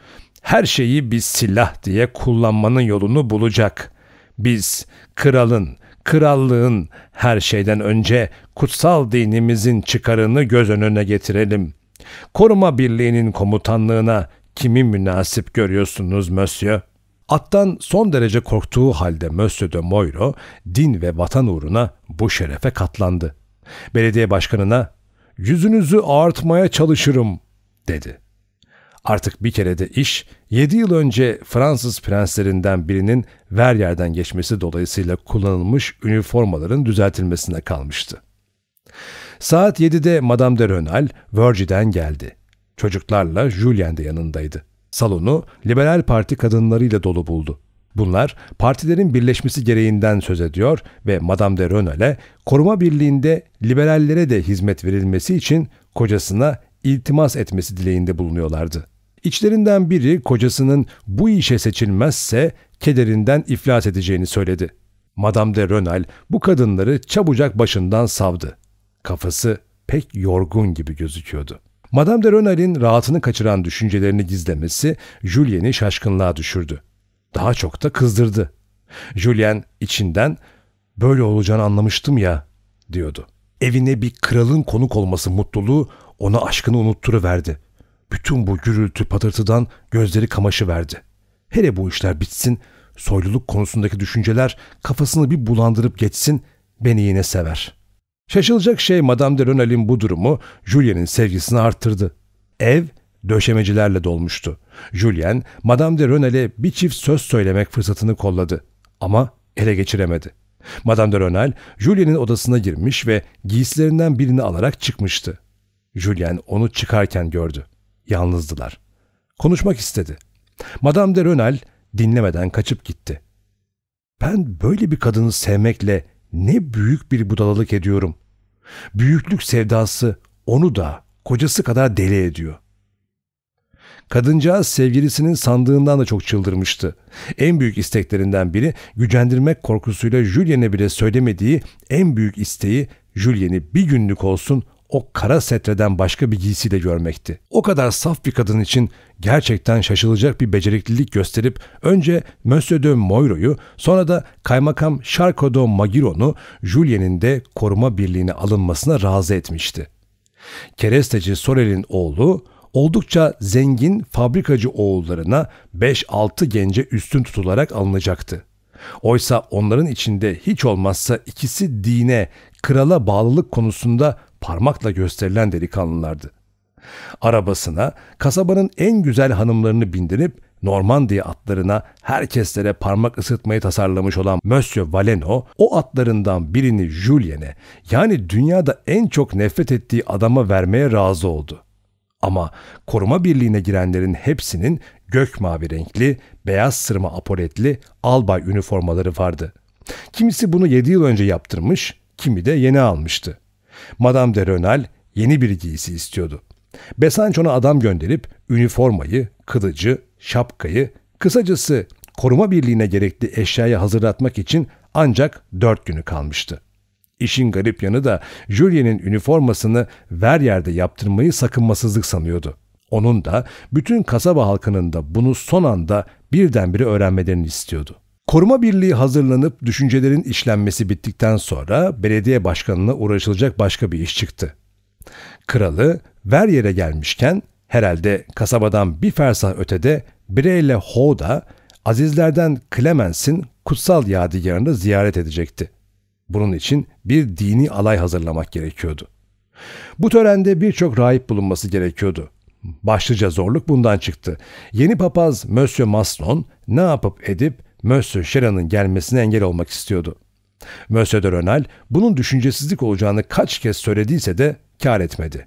Her şeyi bir silah diye kullanmanın yolunu bulacak. Biz kralın, krallığın her şeyden önce kutsal dinimizin çıkarını göz önüne getirelim. Koruma Birliği'nin komutanlığına kimi münasip görüyorsunuz Mösyö? Attan son derece korktuğu halde Monsieur de Moiro din ve vatan uğruna bu şerefe katlandı. Belediye başkanına yüzünüzü artmaya çalışırım dedi. Artık bir kere de iş 7 yıl önce Fransız prenslerinden birinin ver yerden geçmesi dolayısıyla kullanılmış üniformaların düzeltilmesine kalmıştı. Saat 7'de Madame de Renal Vergy'den geldi. Çocuklarla Julien de yanındaydı. Salonu Liberal Parti kadınlarıyla dolu buldu. Bunlar partilerin birleşmesi gereğinden söz ediyor ve Madame de Renal'e koruma birliğinde liberallere de hizmet verilmesi için kocasına iltimas etmesi dileğinde bulunuyorlardı. İçlerinden biri kocasının bu işe seçilmezse kederinden iflas edeceğini söyledi. Madame de Renal bu kadınları çabucak başından savdı. Kafası pek yorgun gibi gözüküyordu. Madame de Renal'in rahatını kaçıran düşüncelerini gizlemesi Julien'i şaşkınlığa düşürdü. Daha çok da kızdırdı. Julien içinden böyle olacağını anlamıştım ya diyordu. Evine bir kralın konuk olması mutluluğu ona aşkını unutturuverdi. Bütün bu gürültü patırtıdan gözleri kamaşı verdi. Hele bu işler bitsin, soyluluk konusundaki düşünceler kafasını bir bulandırıp geçsin, beni yine sever.'' Şaşılacak şey Madame de Renal'in bu durumu Julien'in sevgisini arttırdı. Ev döşemecilerle dolmuştu. Julien, Madame de Renal'e bir çift söz söylemek fırsatını kolladı. Ama ele geçiremedi. Madame de Renal, Julien'in odasına girmiş ve giysilerinden birini alarak çıkmıştı. Julien onu çıkarken gördü. Yalnızdılar. Konuşmak istedi. Madame de Renal dinlemeden kaçıp gitti. Ben böyle bir kadını sevmekle ne büyük bir budalalık ediyorum. Büyüklük sevdası onu da kocası kadar deli ediyor. Kadıncağız sevgilisinin sandığından da çok çıldırmıştı. En büyük isteklerinden biri gücendirmek korkusuyla Julien'e bile söylemediği en büyük isteği Julien'i bir günlük olsun o kara setreden başka bir giysi de görmekti. O kadar saf bir kadın için gerçekten şaşılacak bir beceriklilik gösterip önce Monsieur de Moiro'yu sonra da Kaymakam Charco de Magiro'nu Julien'in de koruma birliğine alınmasına razı etmişti. Keresteci Sorel'in oğlu oldukça zengin fabrikacı oğullarına 5-6 gence üstün tutularak alınacaktı. Oysa onların içinde hiç olmazsa ikisi dine, krala bağlılık konusunda parmakla gösterilen delikanlılardı. Arabasına kasabanın en güzel hanımlarını bindirip Normandiya atlarına herkeslere parmak ısıtmayı tasarlamış olan Monsieur Valeno o atlarından birini Julien'e yani dünyada en çok nefret ettiği adama vermeye razı oldu. Ama koruma birliğine girenlerin hepsinin gök mavi renkli, beyaz sırma apoletli albay üniformaları vardı. Kimisi bunu 7 yıl önce yaptırmış, kimi de yeni almıştı. Madame de Renal yeni bir giysi istiyordu. Besançon'a adam gönderip üniformayı, kılıcı, şapkayı, kısacası koruma birliğine gerekli eşyayı hazırlatmak için ancak dört günü kalmıştı. İşin garip yanı da Julien'in üniformasını ver yerde yaptırmayı sakınmasızlık sanıyordu. Onun da bütün kasaba halkının da bunu son anda birdenbire öğrenmelerini istiyordu. Koruma birliği hazırlanıp düşüncelerin işlenmesi bittikten sonra belediye başkanına uğraşılacak başka bir iş çıktı. Kralı ver yere gelmişken herhalde kasabadan bir fersah ötede Bire ile Hoda Azizlerden Clemens'in kutsal yadigarını ziyaret edecekti. Bunun için bir dini alay hazırlamak gerekiyordu. Bu törende birçok rahip bulunması gerekiyordu. Başlıca zorluk bundan çıktı. Yeni papaz Monsieur Maslon ne yapıp edip Mösyö Şeran'ın gelmesine engel olmak istiyordu. Mösyö de Rönal bunun düşüncesizlik olacağını kaç kez söylediyse de kar etmedi.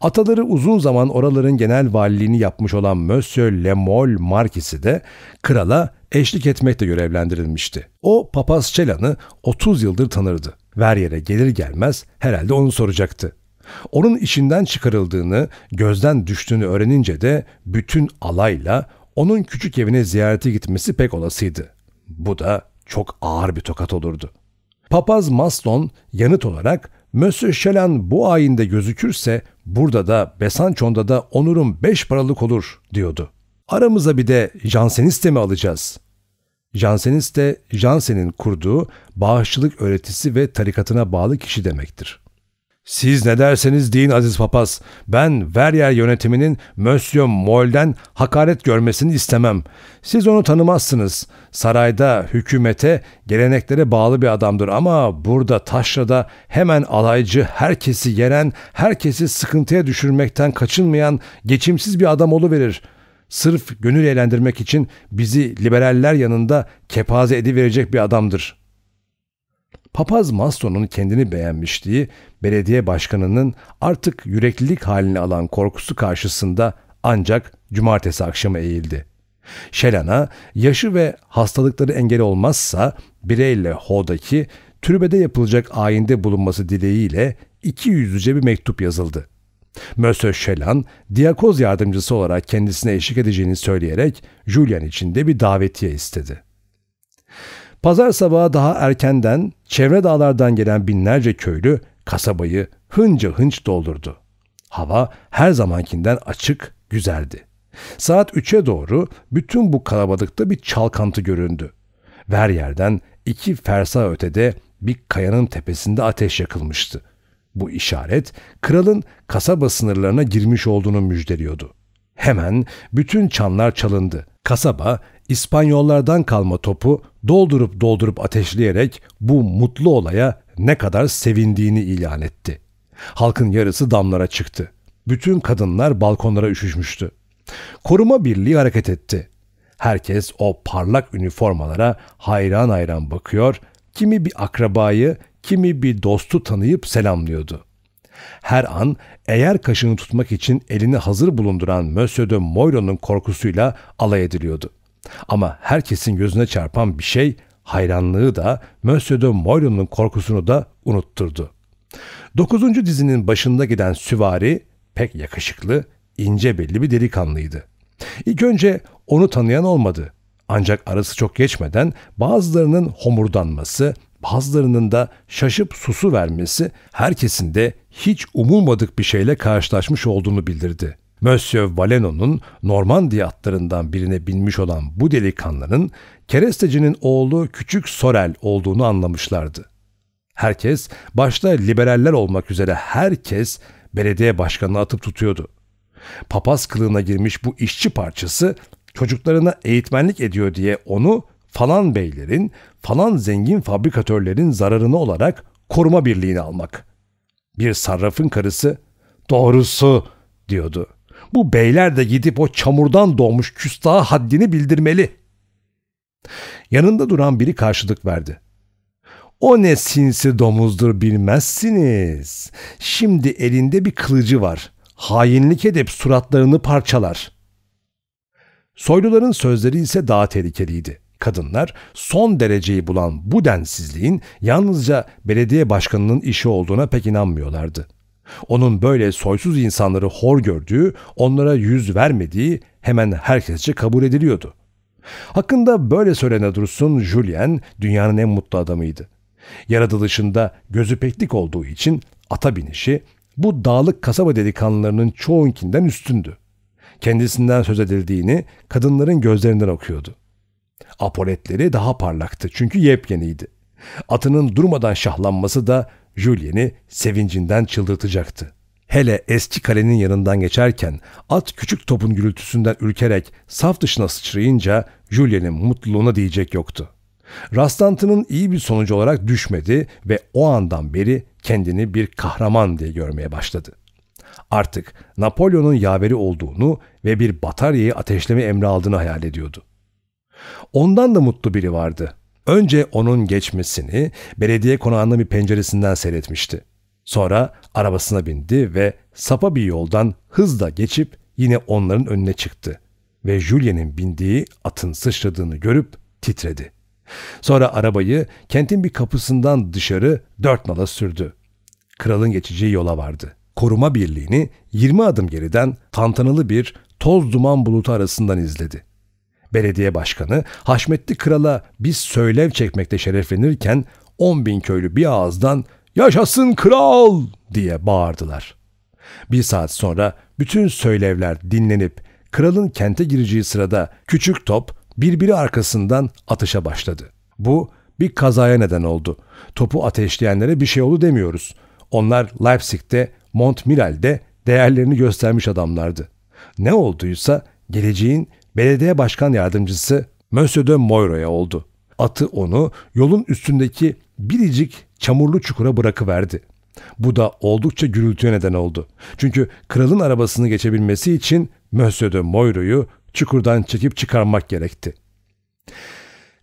Ataları uzun zaman oraların genel valiliğini yapmış olan Monsieur Lemol Markisi de krala eşlik etmekle görevlendirilmişti. O papaz Çelan'ı 30 yıldır tanırdı. Ver gelir gelmez herhalde onu soracaktı. Onun işinden çıkarıldığını, gözden düştüğünü öğrenince de bütün alayla onun küçük evine ziyarete gitmesi pek olasıydı. Bu da çok ağır bir tokat olurdu. Papaz Maslon yanıt olarak Monsieur Şelan bu ayinde gözükürse burada da Besançon'da da onurum beş paralık olur diyordu. Aramıza bir de Jansenist mi alacağız? Jansenist de Jansen'in kurduğu bağışçılık öğretisi ve tarikatına bağlı kişi demektir. Siz ne derseniz deyin aziz papaz. Ben Veryer yönetiminin Monsieur Mol'den hakaret görmesini istemem. Siz onu tanımazsınız. Sarayda, hükümete, geleneklere bağlı bir adamdır ama burada taşrada hemen alaycı, herkesi yenen, herkesi sıkıntıya düşürmekten kaçınmayan, geçimsiz bir adam oluverir. Sırf gönül eğlendirmek için bizi liberaller yanında kepaze ediverecek bir adamdır.'' Papaz Maston'un kendini beğenmişliği, belediye başkanının artık yüreklilik halini alan korkusu karşısında ancak cumartesi akşamı eğildi. Şelan'a yaşı ve hastalıkları engel olmazsa bireyle Ho'daki türbede yapılacak ayinde bulunması dileğiyle iki yüzlüce bir mektup yazıldı. Mösö Şelan, diyakoz yardımcısı olarak kendisine eşlik edeceğini söyleyerek Julian için de bir davetiye istedi. Pazar sabahı daha erkenden çevre dağlardan gelen binlerce köylü kasabayı hınca hınç doldurdu. Hava her zamankinden açık, güzeldi. Saat 3'e doğru bütün bu kalabalıkta bir çalkantı göründü. Ver yerden iki fersa ötede bir kayanın tepesinde ateş yakılmıştı. Bu işaret kralın kasaba sınırlarına girmiş olduğunu müjdeliyordu. Hemen bütün çanlar çalındı. Kasaba İspanyollardan kalma topu doldurup doldurup ateşleyerek bu mutlu olaya ne kadar sevindiğini ilan etti. Halkın yarısı damlara çıktı. Bütün kadınlar balkonlara üşüşmüştü. Koruma birliği hareket etti. Herkes o parlak üniformalara hayran hayran bakıyor, kimi bir akrabayı, kimi bir dostu tanıyıp selamlıyordu. Her an eğer kaşını tutmak için elini hazır bulunduran Monsieur de Moiro'nun korkusuyla alay ediliyordu. Ama herkesin gözüne çarpan bir şey hayranlığı da Monsieur de Moiron'un korkusunu da unutturdu. Dokuzuncu dizinin başında giden süvari pek yakışıklı, ince belli bir delikanlıydı. İlk önce onu tanıyan olmadı. Ancak arası çok geçmeden bazılarının homurdanması, bazılarının da şaşıp susu vermesi herkesin de hiç umulmadık bir şeyle karşılaşmış olduğunu bildirdi. Monsieur Valeno'nun Normandiya atlarından birine binmiş olan bu delikanlının kerestecinin oğlu Küçük Sorel olduğunu anlamışlardı. Herkes, başta liberaller olmak üzere herkes belediye başkanını atıp tutuyordu. Papaz kılığına girmiş bu işçi parçası çocuklarına eğitmenlik ediyor diye onu falan beylerin, falan zengin fabrikatörlerin zararını olarak koruma birliğine almak. Bir sarrafın karısı doğrusu diyordu.'' Bu beyler de gidip o çamurdan doğmuş küstaha haddini bildirmeli. Yanında duran biri karşılık verdi. O ne sinsi domuzdur bilmezsiniz. Şimdi elinde bir kılıcı var. Hainlik edip suratlarını parçalar. Soyluların sözleri ise daha tehlikeliydi. Kadınlar son dereceyi bulan bu densizliğin yalnızca belediye başkanının işi olduğuna pek inanmıyorlardı. Onun böyle soysuz insanları hor gördüğü, onlara yüz vermediği hemen herkesçe kabul ediliyordu. Hakkında böyle söylene dursun Julien dünyanın en mutlu adamıydı. Yaratılışında gözü peklik olduğu için ata binişi bu dağlık kasaba delikanlılarının çoğunkinden üstündü. Kendisinden söz edildiğini kadınların gözlerinden okuyordu. Apoletleri daha parlaktı çünkü yepyeniydi. Atının durmadan şahlanması da Julien'i sevincinden çıldırtacaktı. Hele eski kalenin yanından geçerken at küçük topun gürültüsünden ürkerek saf dışına sıçrayınca Julien'in mutluluğuna diyecek yoktu. Rastlantının iyi bir sonucu olarak düşmedi ve o andan beri kendini bir kahraman diye görmeye başladı. Artık Napolyon'un yaveri olduğunu ve bir bataryayı ateşleme emri aldığını hayal ediyordu. Ondan da mutlu biri vardı. Önce onun geçmesini belediye konağında bir penceresinden seyretmişti. Sonra arabasına bindi ve sapa bir yoldan hızla geçip yine onların önüne çıktı. Ve Julia'nın bindiği atın sıçradığını görüp titredi. Sonra arabayı kentin bir kapısından dışarı dört nala sürdü. Kralın geçeceği yola vardı. Koruma birliğini 20 adım geriden tantanalı bir toz duman bulutu arasından izledi. Belediye başkanı Haşmetli Kral'a biz söylev çekmekte şereflenirken 10 bin köylü bir ağızdan yaşasın kral diye bağırdılar. Bir saat sonra bütün söylevler dinlenip kralın kente gireceği sırada küçük top birbiri arkasından atışa başladı. Bu bir kazaya neden oldu. Topu ateşleyenlere bir şey oldu demiyoruz. Onlar Leipzig'te, Montmiral'de değerlerini göstermiş adamlardı. Ne olduysa geleceğin belediye başkan yardımcısı Monsieur de Moiro'ya oldu. Atı onu yolun üstündeki biricik çamurlu çukura bırakıverdi. Bu da oldukça gürültüye neden oldu. Çünkü kralın arabasını geçebilmesi için Monsieur de Moiro'yu çukurdan çekip çıkarmak gerekti.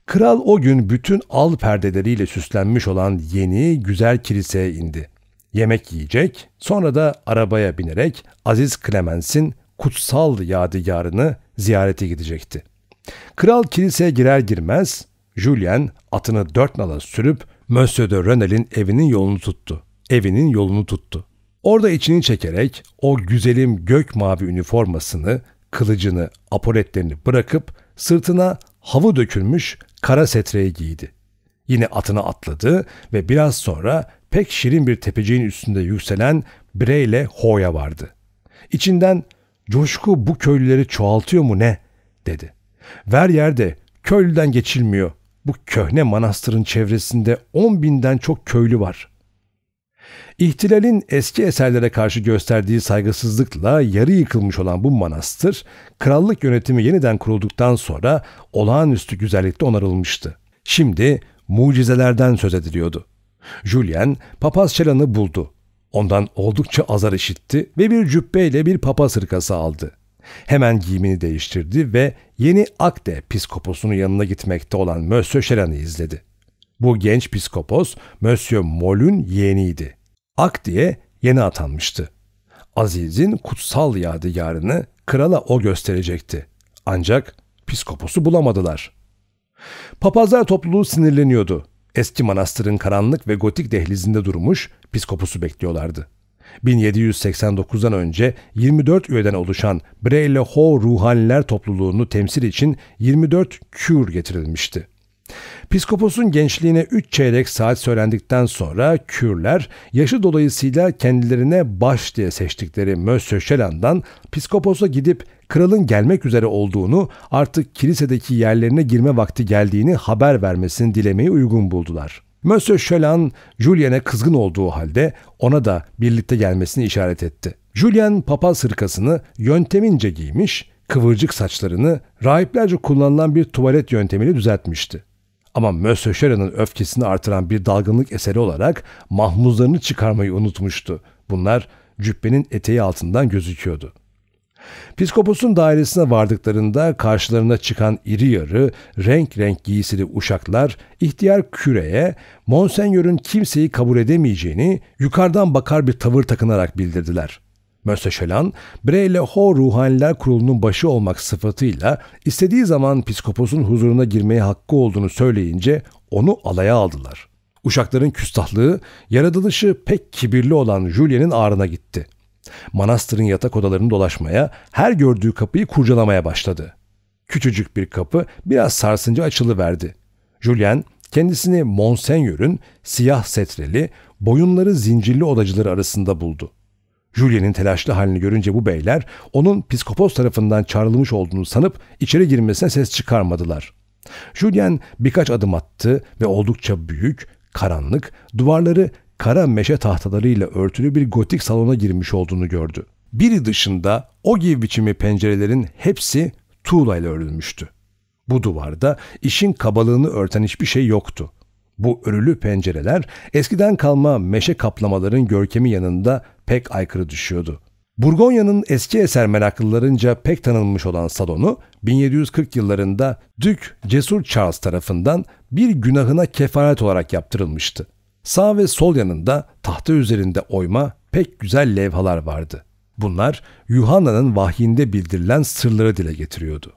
Kral o gün bütün al perdeleriyle süslenmiş olan yeni güzel kiliseye indi. Yemek yiyecek, sonra da arabaya binerek Aziz Clemens'in kutsal yadigarını ziyarete gidecekti. Kral kiliseye girer girmez Julien atını dört nala sürüp Monsieur de Renel'in evinin yolunu tuttu. Evinin yolunu tuttu. Orada içini çekerek o güzelim gök mavi üniformasını, kılıcını, apoletlerini bırakıp sırtına havu dökülmüş kara setreyi giydi. Yine atına atladı ve biraz sonra pek şirin bir tepeciğin üstünde yükselen Brey ile Ho'ya vardı. İçinden Coşku bu köylüleri çoğaltıyor mu ne? dedi. Ver yerde köylüden geçilmiyor. Bu köhne manastırın çevresinde on binden çok köylü var. İhtilalin eski eserlere karşı gösterdiği saygısızlıkla yarı yıkılmış olan bu manastır, krallık yönetimi yeniden kurulduktan sonra olağanüstü güzellikte onarılmıştı. Şimdi mucizelerden söz ediliyordu. Julian papaz çelanı buldu. Ondan oldukça azar işitti ve bir cübbeyle bir papa sırkası aldı. Hemen giyimini değiştirdi ve yeni Akde piskoposunun yanına gitmekte olan Mösyö Şeran'ı izledi. Bu genç piskopos Mösyö Mol'ün yeğeniydi. Akde'ye yeni atanmıştı. Aziz'in kutsal yadigarını krala o gösterecekti. Ancak piskoposu bulamadılar. Papazlar topluluğu sinirleniyordu. Eski manastırın karanlık ve gotik dehlizinde durmuş, Piskopusu bekliyorlardı. 1789'dan önce 24 üyeden oluşan Breyle Ho Ruhaniler topluluğunu temsil için 24 kür getirilmişti. Piskoposun gençliğine 3 çeyrek saat söylendikten sonra Kürler yaşı dolayısıyla kendilerine baş diye seçtikleri Mösyö Şelan'dan Piskopos'a gidip kralın gelmek üzere olduğunu artık kilisedeki yerlerine girme vakti geldiğini haber vermesini dilemeyi uygun buldular.'' Monsieur Chelan, Julien'e kızgın olduğu halde ona da birlikte gelmesini işaret etti. Julien papaz hırkasını yöntemince giymiş, kıvırcık saçlarını rahiplerce kullanılan bir tuvalet yöntemiyle düzeltmişti. Ama Monsieur Chelan'ın öfkesini artıran bir dalgınlık eseri olarak mahmuzlarını çıkarmayı unutmuştu. Bunlar cübbenin eteği altından gözüküyordu.'' Piskoposun dairesine vardıklarında karşılarına çıkan iri yarı, renk renk giysili uşaklar ihtiyar küreye Monsenyör'ün kimseyi kabul edemeyeceğini yukarıdan bakar bir tavır takınarak bildirdiler. Mösteşelan, Breyle Ho Ruhaniler Kurulu'nun başı olmak sıfatıyla istediği zaman piskoposun huzuruna girmeye hakkı olduğunu söyleyince onu alaya aldılar. Uşakların küstahlığı, yaratılışı pek kibirli olan Julien'in ağrına gitti.'' Manastırın yatak odalarını dolaşmaya, her gördüğü kapıyı kurcalamaya başladı. Küçücük bir kapı biraz sarsınca açılıverdi. Julien kendisini Monsenyör'ün siyah setreli, boyunları zincirli odacıları arasında buldu. Julien'in telaşlı halini görünce bu beyler onun psikopos tarafından çağrılmış olduğunu sanıp içeri girmesine ses çıkarmadılar. Julien birkaç adım attı ve oldukça büyük, karanlık, duvarları kara meşe tahtalarıyla örtülü bir gotik salona girmiş olduğunu gördü. Biri dışında o gibi biçimi pencerelerin hepsi tuğlayla örülmüştü. Bu duvarda işin kabalığını örten hiçbir şey yoktu. Bu örülü pencereler eskiden kalma meşe kaplamaların görkemi yanında pek aykırı düşüyordu. Burgonya'nın eski eser meraklıllarınca pek tanınmış olan salonu 1740 yıllarında Dük Cesur Charles tarafından bir günahına kefaret olarak yaptırılmıştı. Sağ ve sol yanında tahta üzerinde oyma pek güzel levhalar vardı. Bunlar Yuhanna'nın vahyinde bildirilen sırları dile getiriyordu.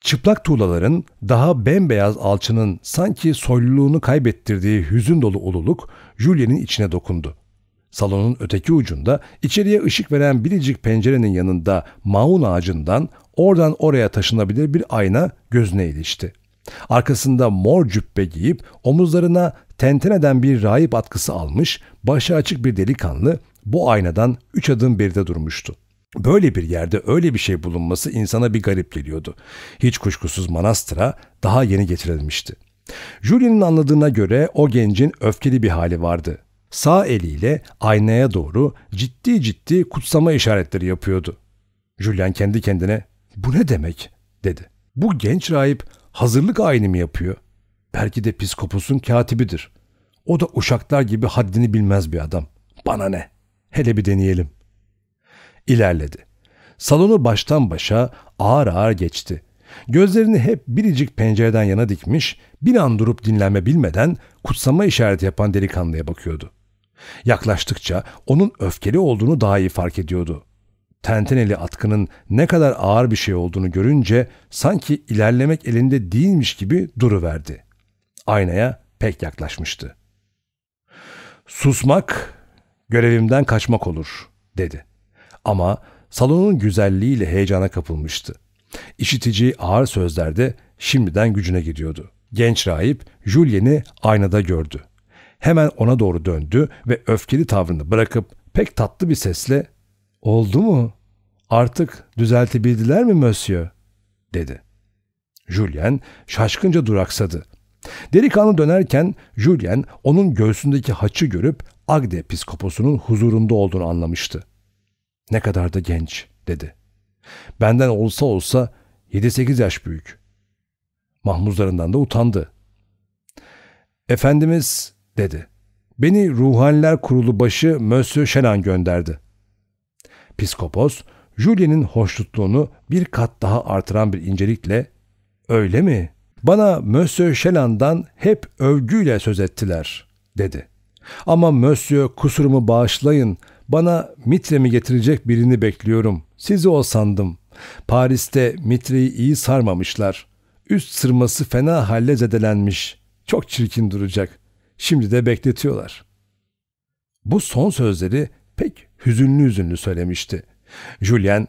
Çıplak tuğlaların daha bembeyaz alçının sanki soyluluğunu kaybettirdiği hüzün dolu ululuk Julia'nın içine dokundu. Salonun öteki ucunda içeriye ışık veren biricik pencerenin yanında maun ağacından oradan oraya taşınabilir bir ayna gözüne ilişti. Arkasında mor cübbe giyip omuzlarına tenteneden bir rahip atkısı almış, başı açık bir delikanlı bu aynadan üç adım beride durmuştu. Böyle bir yerde öyle bir şey bulunması insana bir garip geliyordu. Hiç kuşkusuz manastıra daha yeni getirilmişti. Julien'in anladığına göre o gencin öfkeli bir hali vardı. Sağ eliyle aynaya doğru ciddi ciddi kutsama işaretleri yapıyordu. Julian kendi kendine bu ne demek dedi. Bu genç rahip hazırlık ayini mi yapıyor? Belki de piskoposun katibidir. O da uşaklar gibi haddini bilmez bir adam. Bana ne? Hele bir deneyelim. İlerledi. Salonu baştan başa ağır ağır geçti. Gözlerini hep biricik pencereden yana dikmiş, bir an durup dinlenme bilmeden kutsama işareti yapan delikanlıya bakıyordu. Yaklaştıkça onun öfkeli olduğunu daha iyi fark ediyordu tenteneli atkının ne kadar ağır bir şey olduğunu görünce sanki ilerlemek elinde değilmiş gibi duruverdi. Aynaya pek yaklaşmıştı. Susmak görevimden kaçmak olur dedi. Ama salonun güzelliğiyle heyecana kapılmıştı. İşitici ağır sözlerde şimdiden gücüne gidiyordu. Genç rahip Julien'i aynada gördü. Hemen ona doğru döndü ve öfkeli tavrını bırakıp pek tatlı bir sesle ''Oldu mu?'' artık düzeltebildiler mi Monsieur? dedi. Julien şaşkınca duraksadı. Delikanlı dönerken Julien onun göğsündeki haçı görüp Agde piskoposunun huzurunda olduğunu anlamıştı. Ne kadar da genç dedi. Benden olsa olsa 7-8 yaş büyük. Mahmuzlarından da utandı. Efendimiz dedi. Beni Ruhaniler Kurulu başı Mösyö Şenan gönderdi. Piskopos Julien'in hoşnutluğunu bir kat daha artıran bir incelikle ''Öyle mi? Bana Monsieur Şelan'dan hep övgüyle söz ettiler.'' dedi. ''Ama Monsieur kusurumu bağışlayın, bana Mitrem'i getirecek birini bekliyorum. Sizi o sandım. Paris'te Mitre'yi iyi sarmamışlar. Üst sırması fena halle zedelenmiş. Çok çirkin duracak. Şimdi de bekletiyorlar.'' Bu son sözleri pek hüzünlü hüzünlü söylemişti.'' Julien,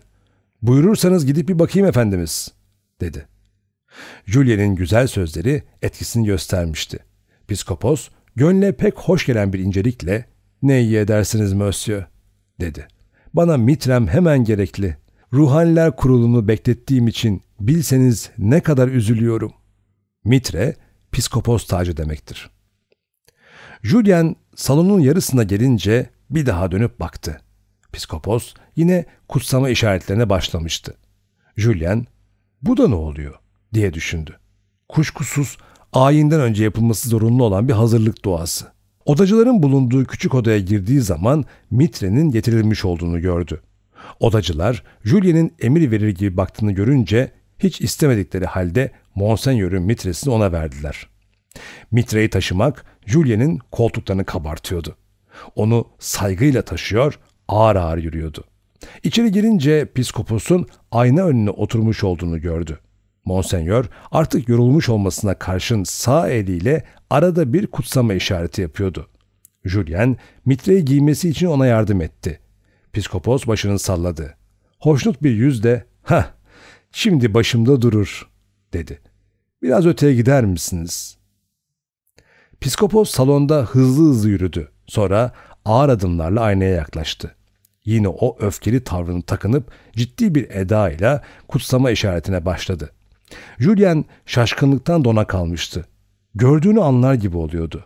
buyurursanız gidip bir bakayım efendimiz, dedi. Julien'in güzel sözleri etkisini göstermişti. Piskopos, gönle pek hoş gelen bir incelikle, ne iyi edersiniz Monsieur, dedi. Bana mitrem hemen gerekli. Ruhaller kurulunu beklettiğim için bilseniz ne kadar üzülüyorum. Mitre, piskopos tacı demektir. Julien salonun yarısına gelince bir daha dönüp baktı. Piskopos yine kutsama işaretlerine başlamıştı. Julian bu da ne oluyor diye düşündü. Kuşkusuz ayinden önce yapılması zorunlu olan bir hazırlık duası. Odacıların bulunduğu küçük odaya girdiği zaman mitrenin getirilmiş olduğunu gördü. Odacılar Julien'in emir verir gibi baktığını görünce hiç istemedikleri halde Monsenyörün mitresini ona verdiler. Mitreyi taşımak Julien'in koltuklarını kabartıyordu. Onu saygıyla taşıyor, ağır ağır yürüyordu. İçeri girince piskoposun ayna önüne oturmuş olduğunu gördü. Monsenyör artık yorulmuş olmasına karşın sağ eliyle arada bir kutsama işareti yapıyordu. Julien mitreyi giymesi için ona yardım etti. Piskopos başını salladı. Hoşnut bir yüzle ha şimdi başımda durur dedi. Biraz öteye gider misiniz? Piskopos salonda hızlı hızlı yürüdü. Sonra ağır adımlarla aynaya yaklaştı yine o öfkeli tavrını takınıp ciddi bir eda ile kutsama işaretine başladı. Julien şaşkınlıktan dona kalmıştı. Gördüğünü anlar gibi oluyordu.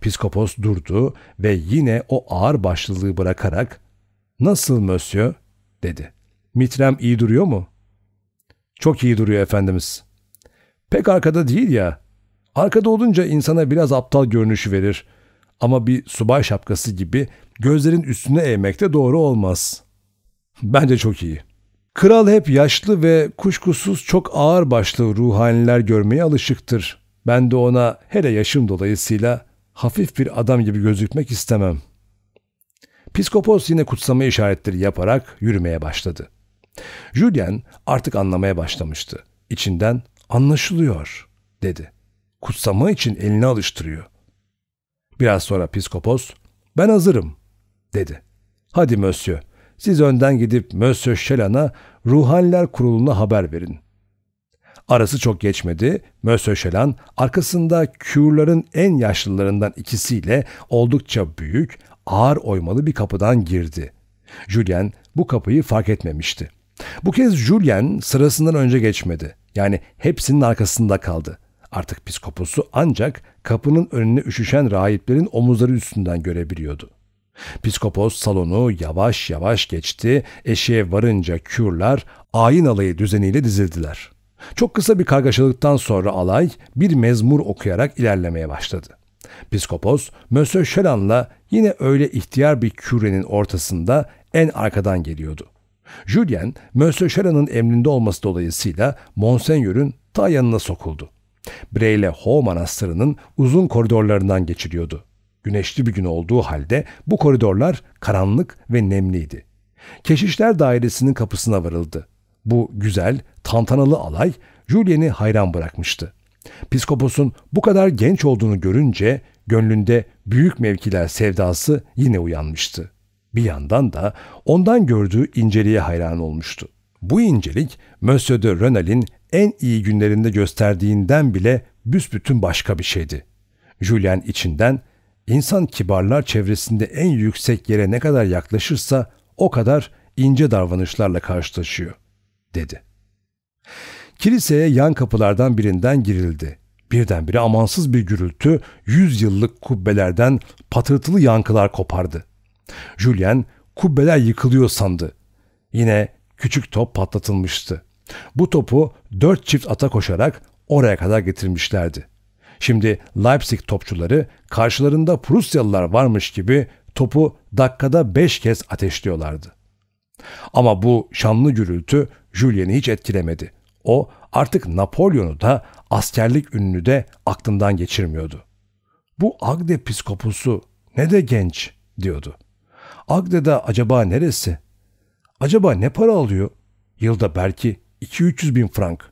Piskopos durdu ve yine o ağır başlılığı bırakarak ''Nasıl mösyö?'' dedi. ''Mitrem iyi duruyor mu?'' ''Çok iyi duruyor efendimiz.'' ''Pek arkada değil ya. Arkada olunca insana biraz aptal görünüşü verir.'' Ama bir subay şapkası gibi gözlerin üstüne eğmek de doğru olmaz. Bence çok iyi. Kral hep yaşlı ve kuşkusuz çok ağır başlı ruhaniler görmeye alışıktır. Ben de ona hele yaşım dolayısıyla hafif bir adam gibi gözükmek istemem. Piskopos yine kutsama işaretleri yaparak yürümeye başladı. Julian artık anlamaya başlamıştı. İçinden anlaşılıyor dedi. Kutsama için elini alıştırıyor. Biraz sonra piskopos ben hazırım dedi. Hadi Mösyö siz önden gidip Mösyö Şelan'a Ruhaniler Kurulu'na haber verin. Arası çok geçmedi. Mösyö Şelan arkasında Kürlerin en yaşlılarından ikisiyle oldukça büyük, ağır oymalı bir kapıdan girdi. Julien bu kapıyı fark etmemişti. Bu kez Julien sırasından önce geçmedi. Yani hepsinin arkasında kaldı. Artık piskoposu ancak kapının önüne üşüşen rahiplerin omuzları üstünden görebiliyordu. Piskopos salonu yavaş yavaş geçti, eşeğe varınca kürler ayin alayı düzeniyle dizildiler. Çok kısa bir kargaşalıktan sonra alay bir mezmur okuyarak ilerlemeye başladı. Piskopos, Mösyö Şelan'la yine öyle ihtiyar bir kürenin ortasında en arkadan geliyordu. Julien, Mösyö Şelan'ın emrinde olması dolayısıyla Monsenyör'ün ta yanına sokuldu. Breyle Ho Manastırı'nın uzun koridorlarından geçiliyordu. Güneşli bir gün olduğu halde bu koridorlar karanlık ve nemliydi. Keşişler dairesinin kapısına varıldı. Bu güzel, tantanalı alay Julien'i hayran bırakmıştı. Piskopos'un bu kadar genç olduğunu görünce gönlünde büyük mevkiler sevdası yine uyanmıştı. Bir yandan da ondan gördüğü inceliğe hayran olmuştu. Bu incelik Monsieur de Renal'in en iyi günlerinde gösterdiğinden bile büsbütün başka bir şeydi. Julian içinden insan kibarlar çevresinde en yüksek yere ne kadar yaklaşırsa o kadar ince davranışlarla karşılaşıyor, dedi. Kiliseye yan kapılardan birinden girildi. Birdenbire amansız bir gürültü yüz yıllık kubbelerden patırtılı yankılar kopardı. Julian kubbeler yıkılıyor sandı. Yine küçük top patlatılmıştı. Bu topu dört çift ata koşarak oraya kadar getirmişlerdi. Şimdi Leipzig topçuları karşılarında Prusyalılar varmış gibi topu dakikada beş kez ateşliyorlardı. Ama bu şanlı gürültü Julien'i hiç etkilemedi. O artık Napolyon'u da askerlik ününü de aklından geçirmiyordu. Bu Agde piskopusu ne de genç diyordu. Agde'de acaba neresi? Acaba ne para alıyor? Yılda belki 2-300 bin frank